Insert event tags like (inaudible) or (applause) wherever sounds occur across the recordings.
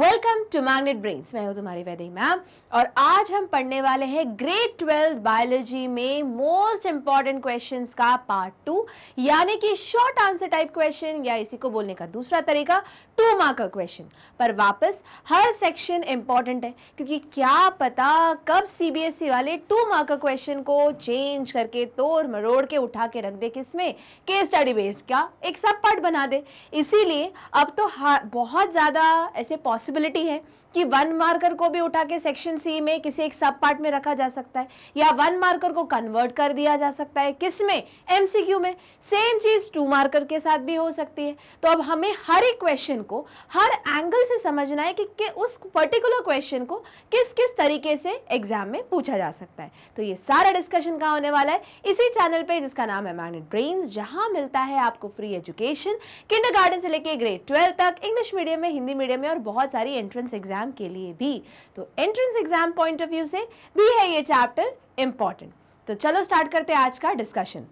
Welcome to magnet brains मैं हूं तुम्हारी वैदही मैम और आज हम पढ़ने वाले हैं ग्रेड ट्वेल्थ बायोलॉजी में मोस्ट इम्पॉर्टेंट क्वेश्चंस का पार्ट टू यानी कि शॉर्ट आंसर टाइप क्वेश्चन या इसी को बोलने का दूसरा तरीका टू मार्क का क्वेश्चन पर वापस हर सेक्शन इम्पॉर्टेंट है क्योंकि क्या पता कब सीबीएसई e वाले टू मार्क का क्वेश्चन को चेंज करके तोड़ मरोड़ के उठा के रख दे किसमें के स्टडी बेस्ड का एक सब पार्ट बना दे इसीलिए अब तो बहुत ज़्यादा ऐसे पॉसिबल पॉसिबिलिटी है कि वन मार्कर को भी उठा के सेक्शन सी में किसी एक सब पार्ट में रखा जा सकता है या वन मार्कर को कन्वर्ट कर दिया जा सकता है किस में एमसीक्यू में सेम चीज़ टू मार्कर के साथ भी हो सकती है तो अब हमें हर एक क्वेश्चन को हर एंगल से समझना है कि, कि उस पर्टिकुलर क्वेश्चन को किस किस तरीके से एग्जाम में पूछा जा सकता है तो ये सारा डिस्कशन कहाँ होने वाला है इसी चैनल पर जिसका नाम है मैग्नेट ब्रेन्स जहाँ मिलता है आपको फ्री एजुकेशन किंडर से लेके ग्रेड ट्वेल्व तक इंग्लिश मीडियम में हिंदी मीडियम में और बहुत सारी एंट्रेंस एग्जाम एग्ज़ाम के लिए भी तो entrance exam point of view से भी है ये चैप्टर इम्पॉर्टेंट तो चलो स्टार्ट करते हैं आज का डिस्कशन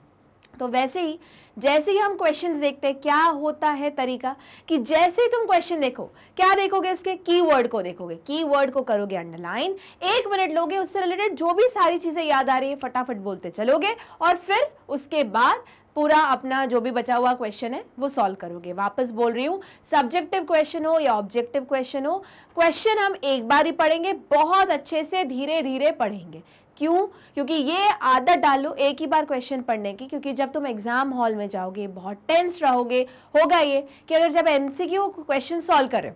तो वैसे ही जैसे ही हम क्वेश्चन देखते हैं क्या होता है तरीका कि जैसे ही तुम क्वेश्चन देखो क्या देखोगे इसके कीवर्ड को देखोगे कीवर्ड को करोगे अंडरलाइन एक मिनट लोगे उससे रिलेटेड जो भी सारी चीज़ें याद आ रही है फटाफट बोलते चलोगे और फिर उसके बाद पूरा अपना जो भी बचा हुआ क्वेश्चन है वो सॉल्व करोगे वापस बोल रही हूँ सब्जेक्टिव क्वेश्चन हो या ऑब्जेक्टिव क्वेश्चन हो क्वेश्चन हम एक बार ही पढ़ेंगे बहुत अच्छे से धीरे धीरे पढ़ेंगे क्यों क्योंकि ये आदत डालो एक ही बार क्वेश्चन पढ़ने की क्योंकि जब तुम एग्जाम हॉल में जाओगे बहुत टेंस रहोगे होगा ये कि अगर जब एमसीक्यू क्वेश्चन सॉल्व करें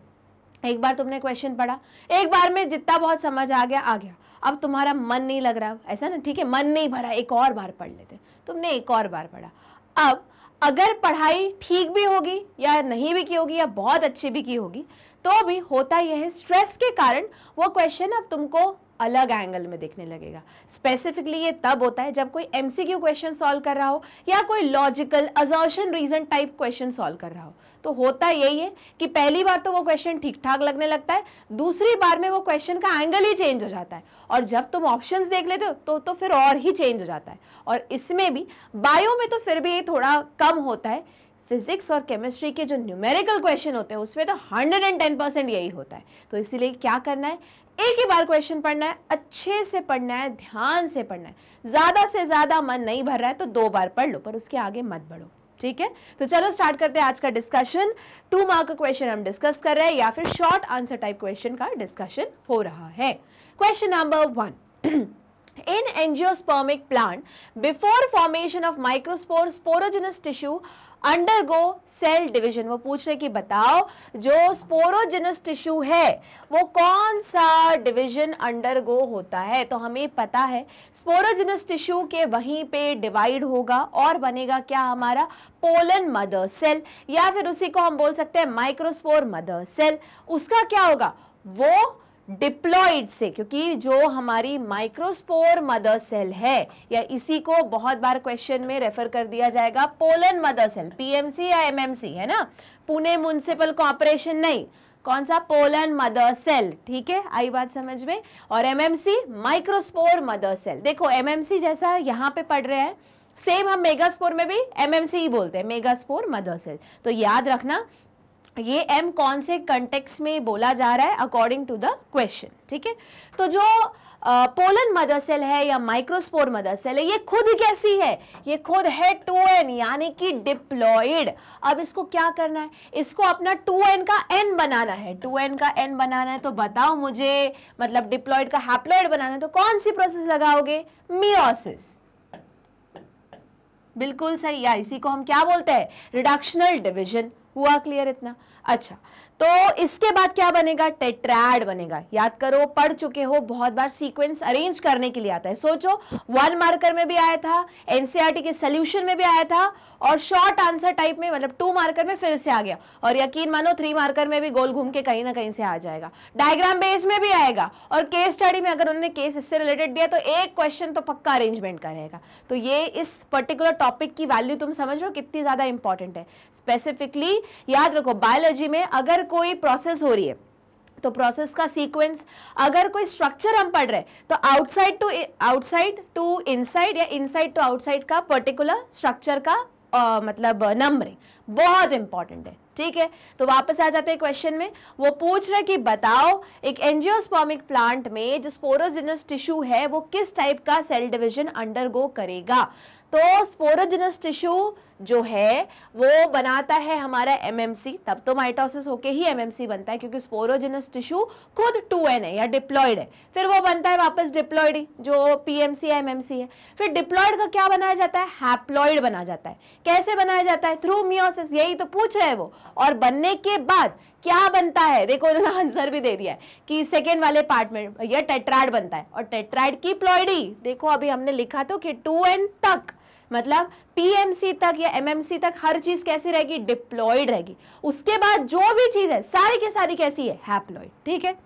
एक बार तुमने क्वेश्चन पढ़ा एक बार में जितना बहुत समझ आ गया आ गया अब तुम्हारा मन नहीं लग रहा ऐसा ना ठीक है मन नहीं भरा एक और बार पढ़ लेते तुमने एक और बार पढ़ा अब अगर पढ़ाई ठीक भी होगी या नहीं भी की होगी या बहुत अच्छी भी की होगी तो भी होता यह है स्ट्रेस के कारण वो क्वेश्चन अब तुमको अलग एंगल में देखने लगेगा स्पेसिफिकली ये तब होता है जब कोई एमसीक्यू क्वेश्चन सॉल्व कर रहा हो या कोई logical assertion reason type question solve कर रहा हो तो होता यही है कि पहली बार तो वो क्वेश्चन ठीक ठाक लगने लगता है दूसरी बार में वो क्वेश्चन का एंगल ही चेंज हो जाता है और जब तुम ऑप्शन देख लेते हो तो, तो फिर और ही चेंज हो जाता है और इसमें भी बायो में तो फिर भी ये थोड़ा कम होता है फिजिक्स और केमिस्ट्री के जो न्यूमेरिकल क्वेश्चन होते हैं उसमें तो 110 परसेंट यही होता है तो इसीलिए क्या करना है एक ही बार क्वेश्चन पढ़ना है अच्छे से पढ़ना है ध्यान से पढ़ना है ज़्यादा से ज़्यादा मन नहीं भर रहा है तो दो बार पढ़ लो पर उसके आगे मत बढ़ो ठीक है तो चलो स्टार्ट करते हैं आज का डिस्कशन टू मार्क का क्वेश्चन हम डिस्कस कर रहे हैं या फिर शॉर्ट आंसर टाइप क्वेश्चन का डिस्कशन हो रहा है question number one in angiospermic plant before formation of microspore sporogenous tissue undergo cell division वो पूछ रहे कि बताओ जो स्पोरोजिनस टिश्यू है वो कौन सा डिविजन अंडर गो होता है तो हमें पता है स्पोरोजिनस टिश्यू के वहीं पे डिवाइड होगा और बनेगा क्या हमारा पोलन मदर सेल या फिर उसी को हम बोल सकते हैं माइक्रोस्पोर मदर सेल उसका क्या होगा वो डिप्लॉइड से क्योंकि जो हमारी माइक्रोस्पोर मदर सेल है या इसी को बहुत बार क्वेश्चन में रेफर कर दिया जाएगा पोलन मदर सेल पीएमसी या एमएमसी है ना पुणे म्यूनसिपल कॉर्पोरेशन नहीं कौन सा पोलन मदर सेल ठीक है आई बात समझ में और एमएमसी माइक्रोस्पोर मदर सेल देखो एमएमसी जैसा यहाँ पे पढ़ रहे हैं सेम हम मेगास्पोर में भी एमएमसी ही बोलते हैं मेगास्पोर मदर सेल तो याद रखना ये एम कौन से कंटेक्स में बोला जा रहा है अकॉर्डिंग टू द क्वेश्चन ठीक है तो जो पोलन मदर सेल है या माइक्रोस्पोर मदर सेल है ये खुद कैसी है ये खुद है टू एन यानी कि डिप्लॉइड अब इसको क्या करना है इसको अपना टू एन का एन बनाना है टू एन का एन बनाना है तो बताओ मुझे मतलब डिप्लॉइड का हैप्लॉइड बनाना है तो कौन सी प्रोसेस लगाओगे मियोसिस बिल्कुल सही या इसी को हम क्या बोलते हैं रिडक्शनल डिविजन हुआ क्लियर इतना अच्छा तो इसके बाद क्या बनेगा टेट्रैड बनेगा याद करो पढ़ चुके हो बहुत बार सीक्वेंस अरेंज करने के लिए आता है सोचो वन मार्कर में भी आया था एनसीईआरटी e के सोल्यूशन में भी आया था और शॉर्ट आंसर टाइप में मतलब टू मार्कर में फिर से आ गया और यकीन मानो थ्री मार्कर में भी गोल घूम के कहीं ना कहीं से आ जाएगा डायग्राम बेस में भी आएगा और केस स्टडी में अगर उन्होंने केस इससे रिलेटेड दिया तो एक क्वेश्चन तो पक्का अरेंजमेंट का रहेगा तो ये इस पर्टिकुलर टॉपिक की वैल्यू तुम समझ रहे हो कितनी ज़्यादा इंपॉर्टेंट है स्पेसिफिकली याद रखो बायोलॉजी में अगर कोई प्रोसेस हो रही है तो प्रोसेस का सीक्वेंस अगर कोई स्ट्रक्चर हम पढ़ रहे हैं तो outside to outside to inside या इनसाइड टू आउटसाइड का पर्टिकुलर स्ट्रक्चर का आ, मतलब नंबरिंग बहुत इंपॉर्टेंट है ठीक है तो वापस आ जाते हैं क्वेश्चन में वो पूछ रहे कि बताओ एक एंजियोस्पॉमिक प्लांट में जो स्पोरोजिनस टिश्यू है वो किस टाइप का सेल डिविजन अंडरगो करेगा तो स्पोरोजिनस टिश्यू जो है वो बनाता है हमारा एमएमसी तब तो माइटोसिस होके ही एमएमसी बनता है क्योंकि स्पोरोजिनस टिश्यू खुद एन है या डिप्लॉयड है फिर वो बनता है वापस डिप्लॉयड जो पीएमसी या एमएमसी है फिर डिप्लॉयड का क्या बनाया जाता है हैप्लॉयड बना जाता है कैसे बनाया जाता है थ्रू मियोसिस यही तो पूछ रहे हैं वो और बनने के बाद क्या बनता है देखो उन्होंने आंसर भी दे दिया है कि सेकेंड वाले पार्ट में यह टेट्राइड बनता है और टेट्राइड की प्लॉयडी देखो अभी हमने लिखा तो कि टू एन तक मतलब पीएमसी तक या एमएमसी तक हर चीज कैसी रहेगी डिप्लॉयड रहेगी उसके बाद जो भी चीज है सारी की सारी कैसी है हैप्लॉयड ठीक है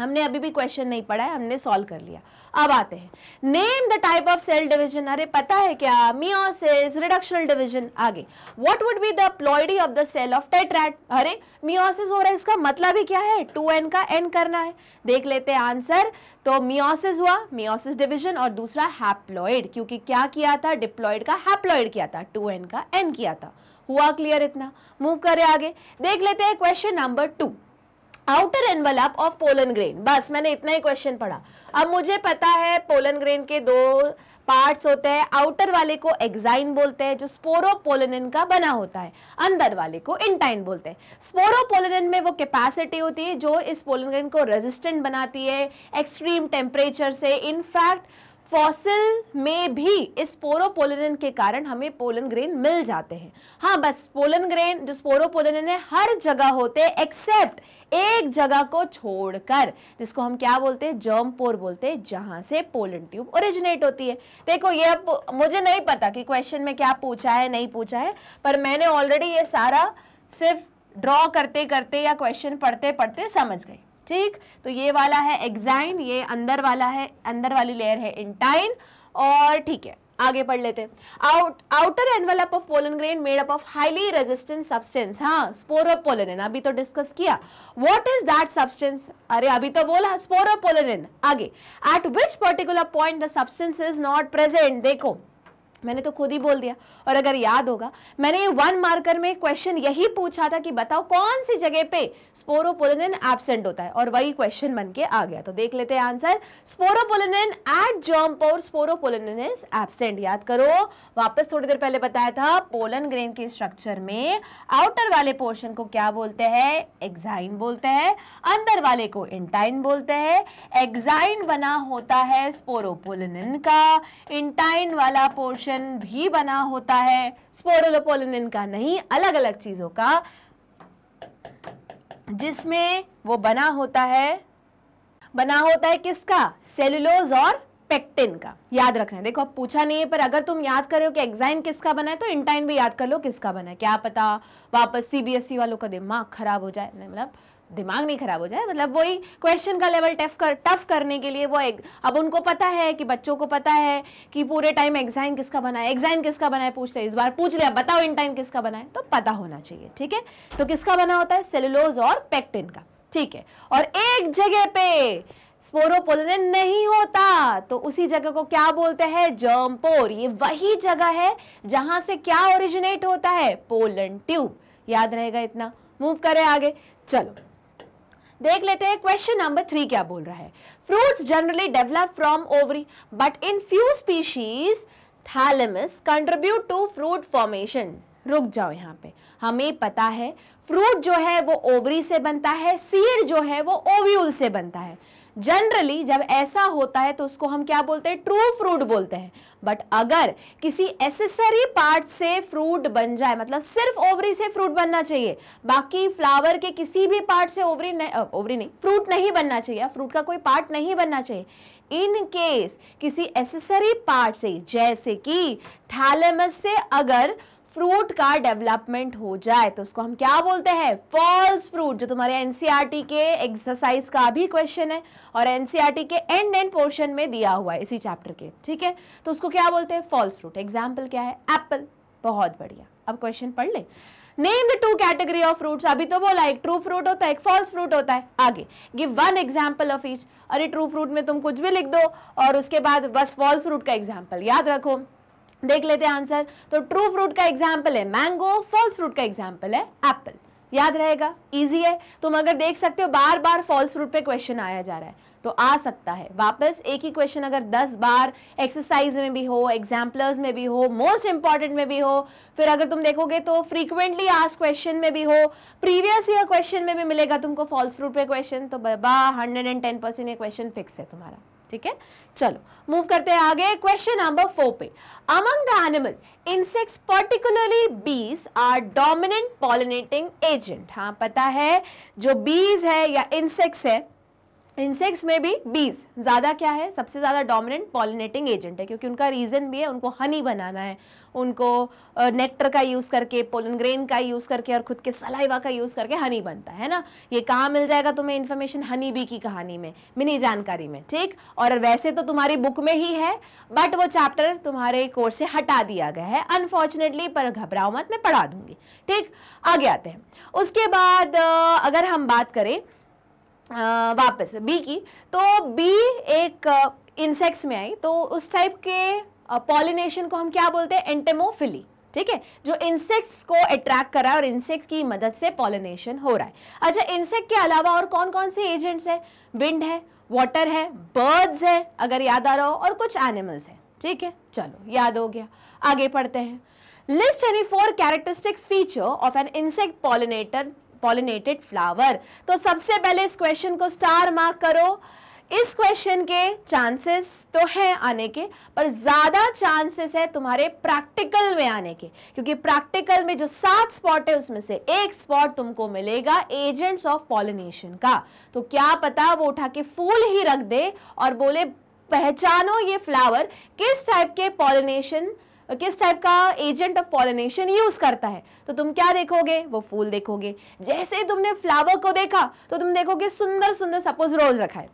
हमने अभी भी क्वेश्चन नहीं पढ़ा है हमने सॉल्व कर लिया अब आते हैं name the type of cell division अरे पता है क्या मियोसिस रिडक्शनल डिवीजन आगे what would be the ploidy of the cell of tetrad अरे मियोसिस हो रहा है इसका मतलब ही क्या है टू एन का एन करना है देख लेते हैं आंसर तो मियोसिस हुआ मियोसिस डिविजन और दूसरा हैप्लॉयड क्योंकि क्या किया था डिप्लॉयड का हैप्लॉयड किया था टू एन का एन किया था हुआ क्लियर इतना मूव करें आगे देख लेते हैं question number two outer envelope of pollen grain बस मैंने इतना ही क्वेश्चन पढ़ा अब मुझे पता है पोलन ग्रेन के दो पार्ट्स होते हैं आउटर वाले को एग्जाइन बोलते हैं जो स्पोरोपोलिन का बना होता है अंदर वाले को इंटाइन बोलते हैं स्पोरोपोलिन में वो कैपेसिटी होती है जो इस पोलन ग्रेन को रेजिस्टेंट बनाती है एक्सट्रीम टेम्परेचर से इनफैक्ट फॉसिल में भी इस स्पोरोपोलिन के कारण हमें पोलन ग्रेन मिल जाते हैं हाँ बस पोलन ग्रेन जो स्पोरोपोलिन है हर जगह होते हैं एक्सेप्ट एक जगह को छोड़कर जिसको हम क्या बोलते हैं जर्म पोर बोलते हैं जहाँ से पोलन ट्यूब ओरिजिनेट होती है देखो ये अब मुझे नहीं पता कि क्वेश्चन में क्या पूछा है नहीं पूछा है पर मैंने ऑलरेडी ये सारा सिर्फ ड्रॉ करते करते या क्वेश्चन पढ़ते पढ़ते समझ गई ठीक तो ये वाला है एग्जाइन ये अंदर वाला है अंदर वाली लेयर है इंटाइन और ठीक है आगे पढ़ लेते हैं out outer envelope of pollen grain made up of highly resistant substance हाँ स्पोरोपोलन अभी तो डिस्कस किया व्हाट इज दैट सब्सटेंस अरे अभी तो बोला स्पोरोपोलन आगे at which particular point the substance is not present देखो मैंने तो खुद ही बोल दिया और अगर याद होगा मैंने ये वन मार्कर में क्वेश्चन यही पूछा था कि बताओ कौन सी जगह पे स्पोरोपोलिनिन एबसेंट होता है और वही क्वेश्चन बन के आ गया तो देख लेते हैं आंसर स्पोरोपोलिनिन एट जॉम्प और स्पोरोपोलिनिन इज एबसेंट याद करो वापस थोड़ी देर पहले बताया था पोलन ग्रेन के स्ट्रक्चर में आउटर वाले पोर्शन को क्या बोलते हैं एग्जाइन बोलते हैं अंदर वाले को इंटाइन बोलते हैं एग्जाइन बना होता है स्पोरोपोलिनिन का इंटाइन वाला पोर्शन पोलिन भी बना होता है स्पोरोलोपोलिन का नहीं अलग अलग चीज़ों का जिसमें वो बना होता है बना होता है किसका सेलुलोज और पेक्टिन का याद रखना है देखो अब पूछा नहीं है पर अगर तुम याद करो कि एग्जाइन किसका बना है तो इंटाइन भी याद कर लो किसका बना है क्या पता वापस सीबीएसई e वालों का दिमाग खराब हो जाए मतलब दिमाग नहीं खराब हो जाए मतलब वही क्वेश्चन का लेवल टफ कर टफ करने के लिए वो एक, अब उनको पता है कि बच्चों को पता है कि पूरे टाइम एग्जाम किसका बना है एग्जाम किसका बना है पूछते हैं इस बार पूछ लिया बताओ इन टाइम किसका बना है तो पता होना चाहिए ठीक है तो किसका बना होता है सेलुलोज और पेक्टिन का ठीक है और एक जगह पे स्पोरोपोलन नहीं होता तो उसी जगह को क्या बोलते हैं जर्मपोर ये वही जगह है जहां से क्या ओरिजिनेट होता है पोलन ट्यूब याद रहेगा इतना मूव करें आगे चलो देख लेते हैं क्वेश्चन नंबर थ्री क्या बोल रहा है fruits generally develop from ovary but in few species thalamus contribute to fruit formation रुक जाओ यहाँ पे हमें पता है फ्रूट जो है वो ओवरी से बनता है सीड जो है वो ओव्यूल से बनता है जनरली जब ऐसा होता है तो उसको हम क्या बोलते हैं ट्रू फ्रूट बोलते हैं बट अगर किसी एसेसरी पार्ट से फ्रूट बन जाए मतलब सिर्फ ओवरी से फ्रूट बनना चाहिए बाकी फ्लावर के किसी भी पार्ट से ओवरी नहीं ओवरी नहीं फ्रूट नहीं बनना चाहिए फ्रूट का कोई पार्ट नहीं बनना चाहिए इन केस किसी एसेसरी पार्ट से जैसे कि थैलेमस से अगर फ्रूट का डेवलपमेंट हो जाए तो उसको हम क्या बोलते हैं फॉल्स फ्रूट जो तुम्हारे एनसीईआरटी e के एक्सरसाइज का भी क्वेश्चन है और एनसीईआरटी e के एंड एंड पोर्शन में दिया हुआ है इसी चैप्टर के ठीक है तो उसको क्या बोलते हैं फॉल्स फ्रूट एग्जाम्पल क्या है एप्पल बहुत बढ़िया अब क्वेश्चन पढ़ ले name the two category of fruits अभी तो बोला एक ट्रू फ्रूट होता है एक फॉल्स फ्रूट होता है आगे give one example of each अरे ट्रू फ्रूट में तुम कुछ भी लिख दो और उसके बाद बस फॉल्स फ्रूट का एग्जाम्पल याद रखो देख लेते हैं आंसर तो ट्रू फ्रूट का एग्जाम्पल है मैंगो फॉल्स फ्रूट का एग्जाम्पल है एप्पल याद रहेगा इजी है तुम अगर देख सकते हो बार बार फॉल्स फ्रूट पे क्वेश्चन आया जा रहा है तो आ सकता है वापस एक ही क्वेश्चन अगर 10 बार एक्सरसाइज में भी हो एग्जाम्पलर्स में भी हो मोस्ट इंपॉर्टेंट में भी हो फिर अगर तुम देखोगे तो फ्रीक्वेंटली आज क्वेश्चन में भी हो प्रीवियस ईयर क्वेश्चन में भी मिलेगा तुमको फॉल्स फ्रूट पे क्वेश्चन तो बाबा हंड्रेड एंड टेन परसेंट ये क्वेश्चन फिक्स है तुम्हारा ठीक है चलो मूव करते हैं आगे क्वेश्चन नंबर फोर पे among the animal insects particularly bees are dominant pollinating agent हाँ पता है जो बीज है या इंसेक्ट्स है इंसेक्ट्स में भी बीज ज़्यादा क्या है सबसे ज़्यादा डोमिनेंट पॉलिनेटिंग एजेंट है क्योंकि उनका रीज़न भी है उनको हनी बनाना है उनको नेक्टर का यूज़ करके पोलन ग्रेन का यूज़ करके और खुद के सलाइवा का यूज़ करके हनी बनता है ना ये कहाँ मिल जाएगा तुम्हें इन्फॉर्मेशन हनी बी की कहानी में मिनी जानकारी में ठीक और वैसे तो तुम्हारी बुक में ही है बट वो चैप्टर तुम्हारे कोर्स से हटा दिया गया है अनफॉर्चुनेटली पर घबराओ मत मैं पढ़ा दूँगी ठीक आगे आते हैं उसके बाद अगर हम बात करें वापस बी की तो बी एक इंसेक्ट्स में आई तो उस टाइप के पॉलिनेशन को हम क्या बोलते हैं एंटेमोफिली ठीक है जो इंसेक्ट्स को अट्रैक्ट कर रहा है और इंसेक्ट की मदद से पॉलिनेशन हो रहा है अच्छा इंसेक्ट के अलावा और कौन कौन से एजेंट्स हैं विंड है वाटर है बर्ड्स है अगर याद आ रहा हो और कुछ एनिमल्स हैं ठीक है चलो याद हो गया आगे पढ़ते हैं list any four characteristics feature of an insect pollinator pollinated flower तो सबसे पहले इस क्वेश्चन को स्टार मार्क करो इस क्वेश्चन के चांसेस तो हैं आने के पर ज़्यादा चांसेस है तुम्हारे प्रैक्टिकल में आने के क्योंकि प्रैक्टिकल में जो सात स्पॉट है उसमें से एक स्पॉट तुमको मिलेगा एजेंट्स ऑफ पॉलिनेशन का तो क्या पता वो उठा के फूल ही रख दे और बोले पहचानो ये फ्लावर किस टाइप के पॉलिनेशन किस टाइप का एजेंट ऑफ पॉलिनेशन यूज करता है तो तुम क्या देखोगे वो फूल देखोगे जैसे तुमने फ्लावर को देखा तो तुम देखोगे सुंदर सुंदर सपोज रोज रखा है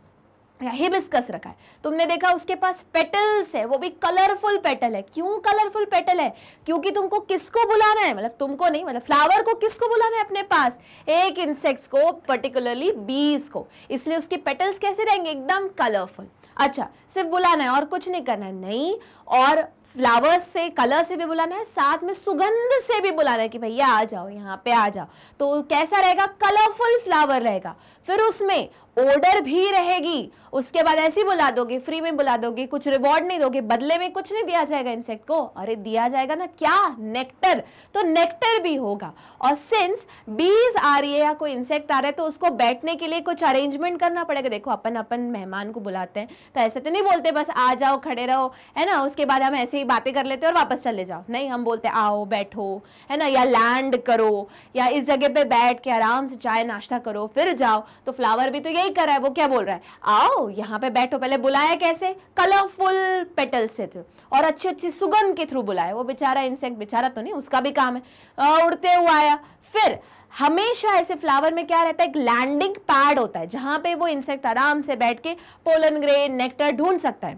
या हिबिस्कस रखा है तुमने देखा उसके पास पेटल्स है वो भी कलरफुल पेटल है क्यों कलरफुल पेटल है क्योंकि तुमको किसको बुलाना है मतलब तुमको नहीं मतलब फ्लावर को किसको बुलाना है अपने पास एक इंसेक्ट्स को पर्टिकुलरली बीज को इसलिए उसके पेटल्स कैसे रहेंगे एकदम कलरफुल अच्छा सिर्फ बुलाना है और कुछ नहीं करना है नहीं और फ्लावर्स से कलर से भी बुलाना है साथ में सुगंध से भी बुलाना है कि भैया आ जाओ यहाँ पे आ जाओ तो कैसा रहेगा कलरफुल फ्लावर रहेगा फिर उसमें ऑर्डर भी रहेगी उसके बाद ऐसी बुला दोगे फ्री में बुला दोगे कुछ रिवॉर्ड नहीं दोगे बदले में कुछ नहीं दिया जाएगा इंसेक्ट को अरे दिया जाएगा ना क्या नेक्टर तो नेक्टर भी होगा और सिंस बीज आ रही है या कोई इंसेक्ट आ रहा है तो उसको बैठने के लिए कुछ अरेंजमेंट करना पड़ेगा देखो अपन अपन मेहमान को बुलाते हैं तो ऐसे तो नहीं बोलते बस आ जाओ खड़े रहो है ना उसके बाद हम ऐसे ही बातें कर लेते हैं और वापस चले जाओ नहीं हम बोलते आओ बैठो है ना या लैंड करो या इस जगह पर बैठ के आराम से चाय नाश्ता करो फिर जाओ तो फ्लावर भी तो ये कर रहा है वो क्या बोल रहा है आओ यहाँ पे बैठो पहले बुलाया कैसे कलरफुल पेटल से थ्रू और अच्छी अच्छी सुगंध के थ्रू बुलाया वो बेचारा इंसेक्ट बेचारा तो नहीं उसका भी काम है आ, उड़ते हुए आया फिर हमेशा ऐसे फ्लावर में क्या रहता है एक लैंडिंग पैड होता है जहां पे वो इंसेक्ट आराम से बैठ के पोलन ग्रेन नेक्टर ढूंढ सकता है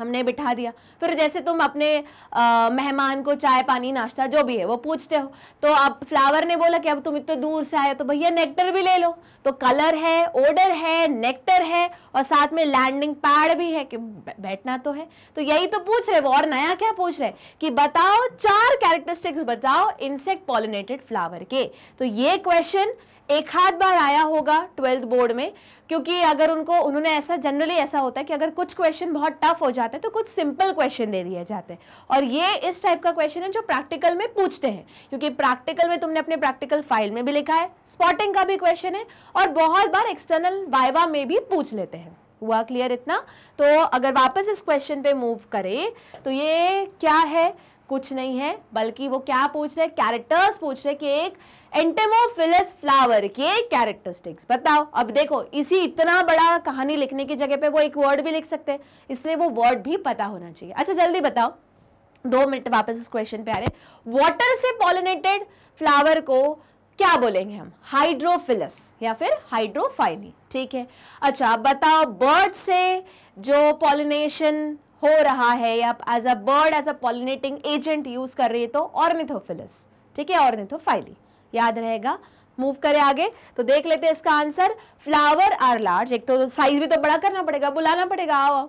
हमने बिठा दिया फिर जैसे तुम अपने मेहमान को चाय पानी नाश्ता जो भी है वो पूछते हो तो अब फ्लावर ने बोला कि अब तुम इतने दूर से आए तो भैया नेक्टर भी ले लो तो कलर है ओडर है नेक्टर है और साथ में लैंडिंग पैड भी है कि बैठना तो है तो यही तो पूछ रहे वो और नया क्या पूछ रहे कि बताओ चार कैरेक्टरिस्टिक्स बताओ इंसेक्ट पॉलिनेटेड फ्लावर के तो ये क्वेश्चन एक हाथ बार आया होगा ट्वेल्थ बोर्ड में क्योंकि अगर उनको उन्होंने ऐसा जनरली ऐसा होता है कि अगर कुछ क्वेश्चन बहुत टफ हो जाते हैं तो कुछ सिंपल क्वेश्चन दे दिए जाते हैं और ये इस टाइप का क्वेश्चन है जो प्रैक्टिकल में पूछते हैं क्योंकि प्रैक्टिकल में तुमने अपने प्रैक्टिकल फाइल में भी लिखा है स्पॉटिंग का भी क्वेश्चन है और बहुत बार एक्सटर्नल वाइवा में भी पूछ लेते हैं हुआ क्लियर इतना तो अगर वापस इस क्वेश्चन पे मूव करें तो ये क्या है कुछ नहीं है बल्कि वो क्या पूछ रहे कैरेक्टर्स पूछ रहे कि एक एंटेमोफिलस फ्लावर के कैरेक्टरिस्टिक्स बताओ अब देखो इसी इतना बड़ा कहानी लिखने की जगह पे वो एक वर्ड भी लिख सकते हैं इसलिए वो वर्ड भी पता होना चाहिए अच्छा जल्दी बताओ दो मिनट वापस इस क्वेश्चन पे आ रहे वॉटर से पॉलिनेटेड फ्लावर को क्या बोलेंगे हम हाइड्रोफिलस या फिर हाइड्रोफाइनी ठीक है अच्छा बताओ बर्ड से जो पॉलिनेशन हो रहा है या आप as a bird as a pollinating agent use कर रही है तो ऑर्निथोफिलस ठीक है ऑर्निथोफाइली याद रहेगा मूव करें आगे तो देख लेते हैं इसका आंसर फ्लावर आर लार्ज एक तो साइज भी तो बड़ा करना पड़ेगा बुलाना पड़ेगा आओ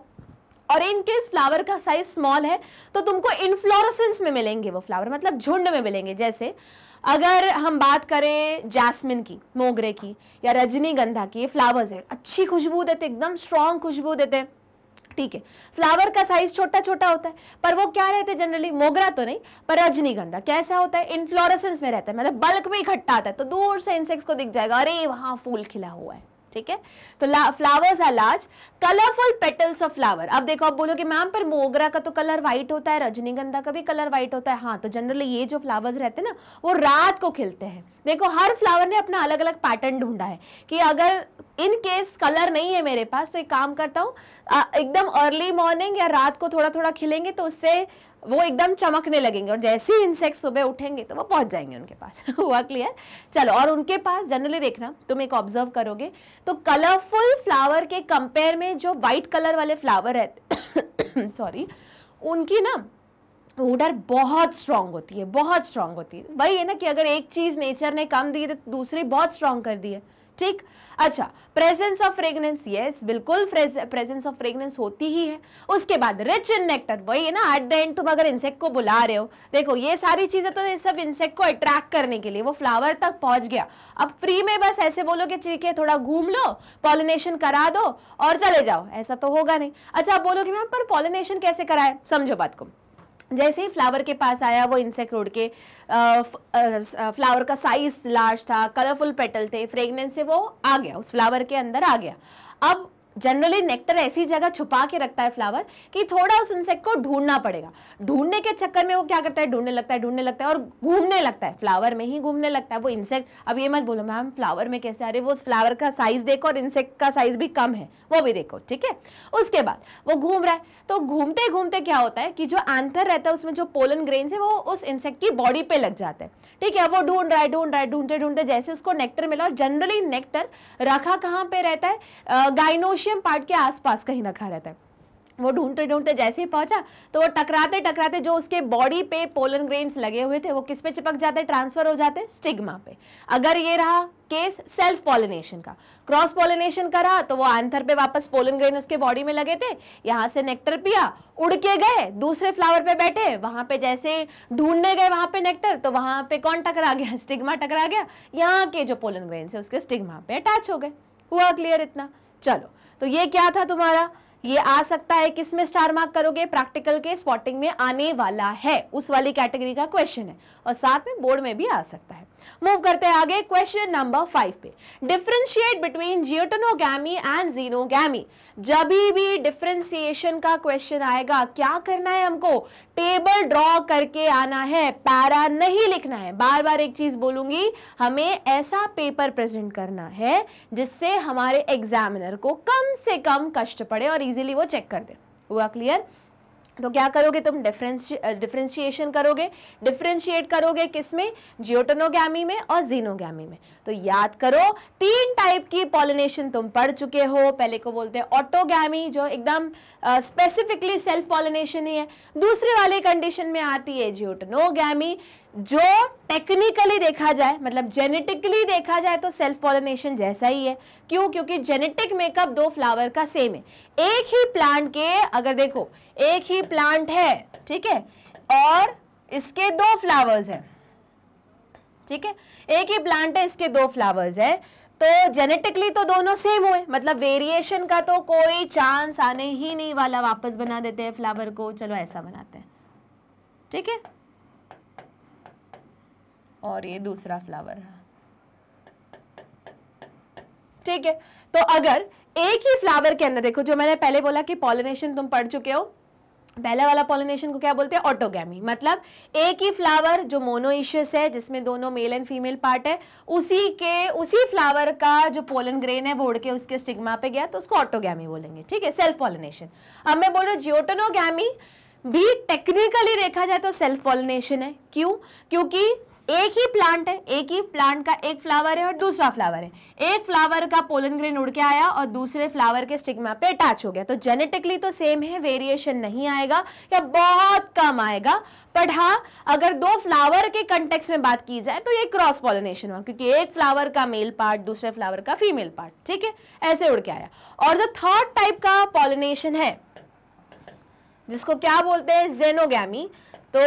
और इन केस फ्लावर का साइज स्मॉल है तो तुमको इनफ्लोरसेंस में मिलेंगे वो फ्लावर मतलब झुंड में मिलेंगे जैसे अगर हम बात करें जैस्मिन की मोगरे की या रजनीगंधा की ये फ्लावर्स है अच्छी खुशबू देते एकदम स्ट्रॉन्ग खुशबू देते हैं ठीक है फ्लावर का साइज छोटा छोटा होता है पर वो क्या रहते हैं जनरली मोगरा तो नहीं पर रजनीगंधा कैसा होता है इनफ्लोरसेंस में रहता है मतलब बल्क में इकट्ठा आता है तो दूर से इंसेक्ट्स को दिख जाएगा अरे वहां फूल खिला हुआ है ठीक है तो flowers are large colourful petals of flower अब देखो आप बोलोगे मैम पर मोगरा का तो कलर व्हाइट होता है रजनीगंधा का भी कलर व्हाइट होता है हाँ तो जनरली ये जो फ्लावर्स रहते हैं ना वो रात को खिलते हैं देखो हर फ्लावर ने अपना अलग अलग पैटर्न ढूंढा है कि अगर इन केस कलर नहीं है मेरे पास तो एक काम करता हूँ एकदम अर्ली मॉर्निंग या रात को थोड़ा थोड़ा खिलेंगे तो उससे वो एकदम चमकने लगेंगे और जैसे ही इंसेक्ट सुबह उठेंगे तो वो पहुंच जाएंगे उनके पास (laughs) हुआ क्लियर चलो और उनके पास जनरली देखना तुम एक ऑब्जर्व करोगे तो कलरफुल फ्लावर के कंपेयर में जो वाइट कलर वाले फ्लावर है सॉरी (coughs) उनकी ना ओडर बहुत स्ट्रांग होती है बहुत स्ट्रांग होती है वही है ना कि अगर एक चीज़ नेचर ने कम दी तो दूसरी बहुत स्ट्रांग कर दी है ठीक अच्छा प्रेजेंस ऑफ फ्रेगनेंस यस बिल्कुल प्रेजेंस ऑफ फ्रेगनेंस होती ही है उसके बाद रिच इन नेक्टर वही है ना एट द एंड तुम अगर इंसेक्ट को बुला रहे हो देखो ये सारी चीज़ें तो ये सब इंसेक्ट को अट्रैक्ट करने के लिए वो फ्लावर तक पहुंच गया अब फ्री में बस ऐसे बोलो कि ठीक है थोड़ा घूम लो पॉलिनेशन करा दो और चले जाओ ऐसा तो होगा नहीं अच्छा आप बोलोगे मैम पर पॉलिनेशन कैसे कराए समझो बात को जैसे ही फ्लावर के पास आया वो इंसेक्ट रोड के फ्लावर का साइज लार्ज था कलरफुल पेटल थे फ्रेगनेंस से वो आ गया उस फ्लावर के अंदर आ गया अब जनरली नेक्टर ऐसी जगह छुपा के रखता है फ्लावर कि थोड़ा उस इंसेक्ट को ढूंढना पड़ेगा ढूंढने के चक्कर में वो क्या करता है ढूंढने लगता है ढूंढने लगता है और घूमने लगता है फ्लावर में ही घूमने लगता है वो इंसेक्ट अब ये मत बोलो मैम फ्लावर में कैसे रहे वो फ्लावर का साइज देखो और इंसेक्ट का साइज भी कम है वो भी देखो ठीक है उसके बाद वो घूम रहा है तो घूमते घूमते क्या होता है कि जो आंतर रहता है उसमें जो पोलन ग्रेन है वो उस इंसेक्ट की बॉडी पे लग जाते हैं ठीक है वो ढूंढ रहा है ढूंढ रहा है ढूंढते ढूंढते जैसे उसको नेक्टर मिला और जनरली नेक्टर रखा कहाँ पे रहता है गाइनोश कैल्शियम पार्ट के आसपास कहीं रखा रहता है वो ढूंढते ढूंढते जैसे ही पहुंचा तो वो टकराते टकराते जो उसके बॉडी पे पोलन ग्रेन्स लगे हुए थे वो किस पे चिपक जाते ट्रांसफर हो जाते स्टिग्मा पे अगर ये रहा केस सेल्फ पोलिनेशन का क्रॉस पोलिनेशन का रहा तो वो आंथर पे वापस पोलन ग्रेन उसके बॉडी में लगे थे यहाँ से नेक्टर पिया उड़ के गए दूसरे फ्लावर पे बैठे वहां पे जैसे ढूंढने गए वहां पे नेक्टर तो वहां पे कौन टकरा गया स्टिग्मा (laughs) टकरा गया यहाँ के जो पोलन ग्रेन है उसके स्टिग्मा पे अटैच हो गए हुआ क्लियर इतना चलो तो ये क्या था तुम्हारा ये आ सकता है किस में स्टार मार्क करोगे प्रैक्टिकल के स्पॉटिंग में आने वाला है उस वाली कैटेगरी का क्वेश्चन है और साथ में बोर्ड में भी आ सकता है मूव करते हैं आगे क्वेश्चन नंबर फाइव पे differentiate between geitonogamy and xenogamy जब भी डिफ्रेंसिएशन का क्वेश्चन आएगा क्या करना है हमको टेबल ड्रॉ करके आना है पैरा नहीं लिखना है बार बार एक चीज बोलूंगी हमें ऐसा पेपर प्रेजेंट करना है जिससे हमारे एग्जामिनर को कम से कम कष्ट पड़े और इजीली वो चेक कर दे हुआ क्लियर तो क्या करोगे तुम डिफरें डिफ्रेंशिएशन करोगे डिफ्रेंशिएट करोगे किस में में और जीनोगी में तो याद करो तीन टाइप की पॉलिनेशन तुम पढ़ चुके हो पहले को बोलते हैं ऑटोगैमी जो एकदम स्पेसिफिकली सेल्फ पॉलिनेशन ही है दूसरे वाले कंडीशन में आती है जियोटनोगी जो टेक्निकली देखा जाए मतलब जेनेटिकली देखा जाए तो सेल्फ पॉलिनेशन जैसा ही है क्यों क्योंकि जेनेटिक मेकअप दो फ्लावर का सेम है एक ही प्लांट के अगर देखो एक ही प्लांट है ठीक है और इसके दो फ्लावर्स हैं ठीक है एक ही प्लांट है इसके दो फ्लावर्स हैं तो जेनेटिकली तो दोनों सेम हुए मतलब वेरिएशन का तो कोई चांस आने ही नहीं वाला वापस बना देते हैं फ्लावर को चलो ऐसा बनाते हैं ठीक है और ये दूसरा फ्लावर रहा ठीक है तो अगर एक ही फ्लावर के अंदर देखो जो मैंने पहले बोला कि पॉलिनेशन तुम पढ़ चुके हो पहले वाला पॉलिनेशन को क्या बोलते हैं ऑटोगैमी मतलब एक ही फ्लावर जो मोनोइशियस है जिसमें दोनों मेल एंड फीमेल पार्ट है उसी के उसी फ्लावर का जो पोलन ग्रेन है वो उड़ के उसके स्टिग्मा पे गया तो उसको ऑटोगैमी बोलेंगे ठीक है सेल्फ पॉलिनेशन अब मैं बोल रहा हूँ जियोटोनोगैमी भी टेक्निकली देखा जाए तो सेल्फ पॉलिनेशन है क्यों क्योंकि एक ही प्लांट है एक ही प्लांट का एक फ्लावर है और दूसरा फ्लावर है एक फ्लावर का पोलन ग्रेन उड़ के आया और दूसरे फ्लावर के स्टिग्मा पे अटैच हो गया तो जेनेटिकली तो सेम है वेरिएशन नहीं आएगा या बहुत कम आएगा बट हाँ अगर दो फ्लावर के कंटेक्स में बात की जाए तो ये क्रॉस पॉलिनेशन हुआ क्योंकि एक फ्लावर का मेल पार्ट दूसरे फ्लावर का फीमेल पार्ट ठीक है ऐसे उड़ के आया और जो थर्ड टाइप का पॉलिनेशन है जिसको क्या बोलते हैं जेनोगैमी तो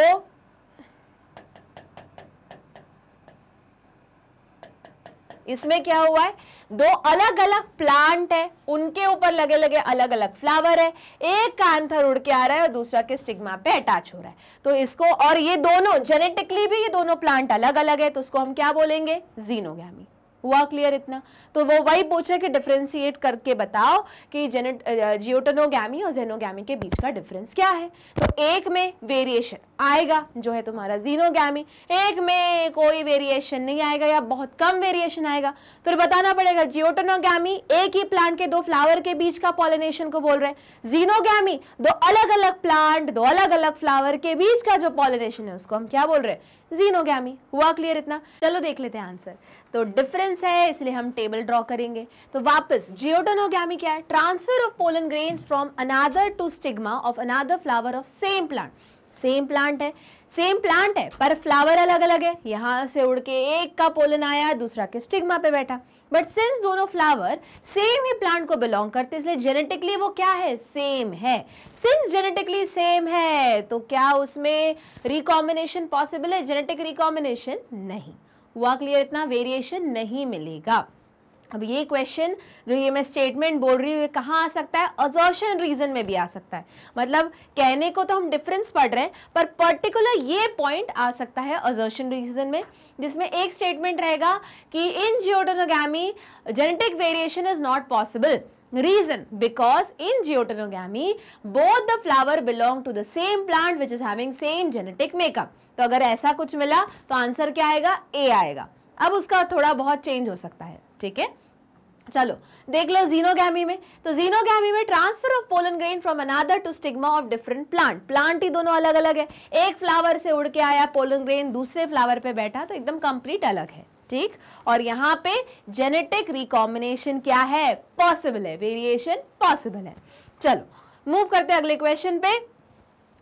इसमें क्या हुआ है दो अलग अलग प्लांट है उनके ऊपर लगे लगे अलग अलग फ्लावर है एक का अंथर उड़ के आ रहा है और दूसरा के स्टिग्मा पे अटैच हो रहा है तो इसको और ये दोनों जेनेटिकली भी ये दोनों प्लांट अलग अलग है तो उसको हम क्या बोलेंगे जीनोगी हुआ क्लियर इतना तो वो वही पूछ रहे कि डिफ्रेंशिएट करके बताओ कि जेनेट जियोटनोगी और जेनोगी के बीच का डिफरेंस क्या है तो एक में वेरिएशन आएगा जो है तुम्हारा जीनोगैमी एक में कोई वेरिएशन नहीं आएगा या बहुत कम वेरिएशन आएगा फिर बताना पड़ेगा जियोटनोगी एक ही प्लांट के दो फ्लावर के बीच का पॉलिनेशन को बोल रहे हैं जीनोगी दो अलग अलग प्लांट दो अलग अलग फ्लावर के बीच का जो पॉलिनेशन है उसको हम क्या बोल रहे हैं जीनोगैमी हुआ क्लियर इतना चलो देख लेते हैं आंसर तो डिफरेंस है इसलिए हम टेबल ड्रॉ करेंगे तो वापस जियोटोनोगैमी क्या है transfer of pollen grain from another to stigma of another flower of same plant same plant है सेम प्लांट है पर फ्लावर अलग अलग है यहाँ से उड़ के एक का पोलन आया दूसरा के स्टिग्मा पे बैठा बट सिंस दोनों फ्लावर सेम ही प्लांट को बिलोंग करते इसलिए जेनेटिकली वो क्या है सेम है सिंस जेनेटिकली सेम है तो क्या उसमें रिकॉम्बिनेशन पॉसिबल है जेनेटिक रिकॉम्बिनेशन नहीं हुआ क्लियर इतना वेरिएशन नहीं मिलेगा अब ये क्वेश्चन जो ये मैं स्टेटमेंट बोल रही हूँ ये कहाँ आ सकता है अजर्शन रीजन में भी आ सकता है मतलब कहने को तो हम डिफरेंस पढ़ रहे हैं पर पर्टिकुलर ये पॉइंट आ सकता है अजर्शन रीजन में जिसमें एक स्टेटमेंट रहेगा कि in geitonogamy genetic variation is not possible reason because in geitonogamy both the flower belong to the same plant which is having same genetic makeup तो अगर ऐसा कुछ मिला तो आंसर क्या आएगा ए आएगा अब उसका थोड़ा बहुत चेंज हो सकता है ठीक है चलो देख लो जीनोगैमी में तो जीनोगैमी में transfer of pollen grain from another to stigma of different plant plant ही दोनों अलग अलग है एक फ्लावर से उड़ के आया पोलन ग्रेन दूसरे फ्लावर पे बैठा तो एकदम कंप्लीट अलग है ठीक और यहाँ पे जेनेटिक रिकॉम्बिनेशन क्या है पॉसिबल है वेरिएशन पॉसिबल है चलो मूव करते हैं अगले क्वेश्चन पे